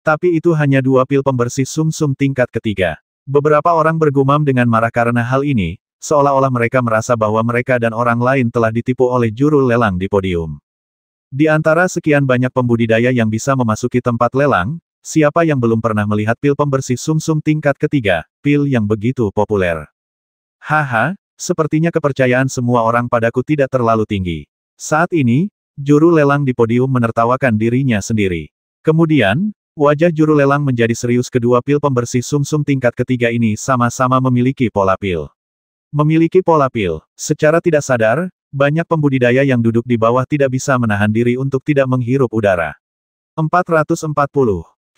Tapi itu hanya dua pil pembersih sumsum sum tingkat ketiga. Beberapa orang bergumam dengan marah karena hal ini, seolah-olah mereka merasa bahwa mereka dan orang lain telah ditipu oleh juru lelang di podium. Di antara sekian banyak pembudidaya yang bisa memasuki tempat lelang, Siapa yang belum pernah melihat pil pembersih sumsum -sum tingkat ketiga, pil yang begitu populer? Haha, Sepertinya kepercayaan semua orang padaku tidak terlalu tinggi. Saat ini, juru lelang di podium menertawakan dirinya sendiri. Kemudian, wajah juru lelang menjadi serius kedua pil pembersih sumsum -sum tingkat ketiga ini sama-sama memiliki pola pil. Memiliki pola pil, secara tidak sadar, banyak pembudidaya yang duduk di bawah tidak bisa menahan diri untuk tidak menghirup udara. 440.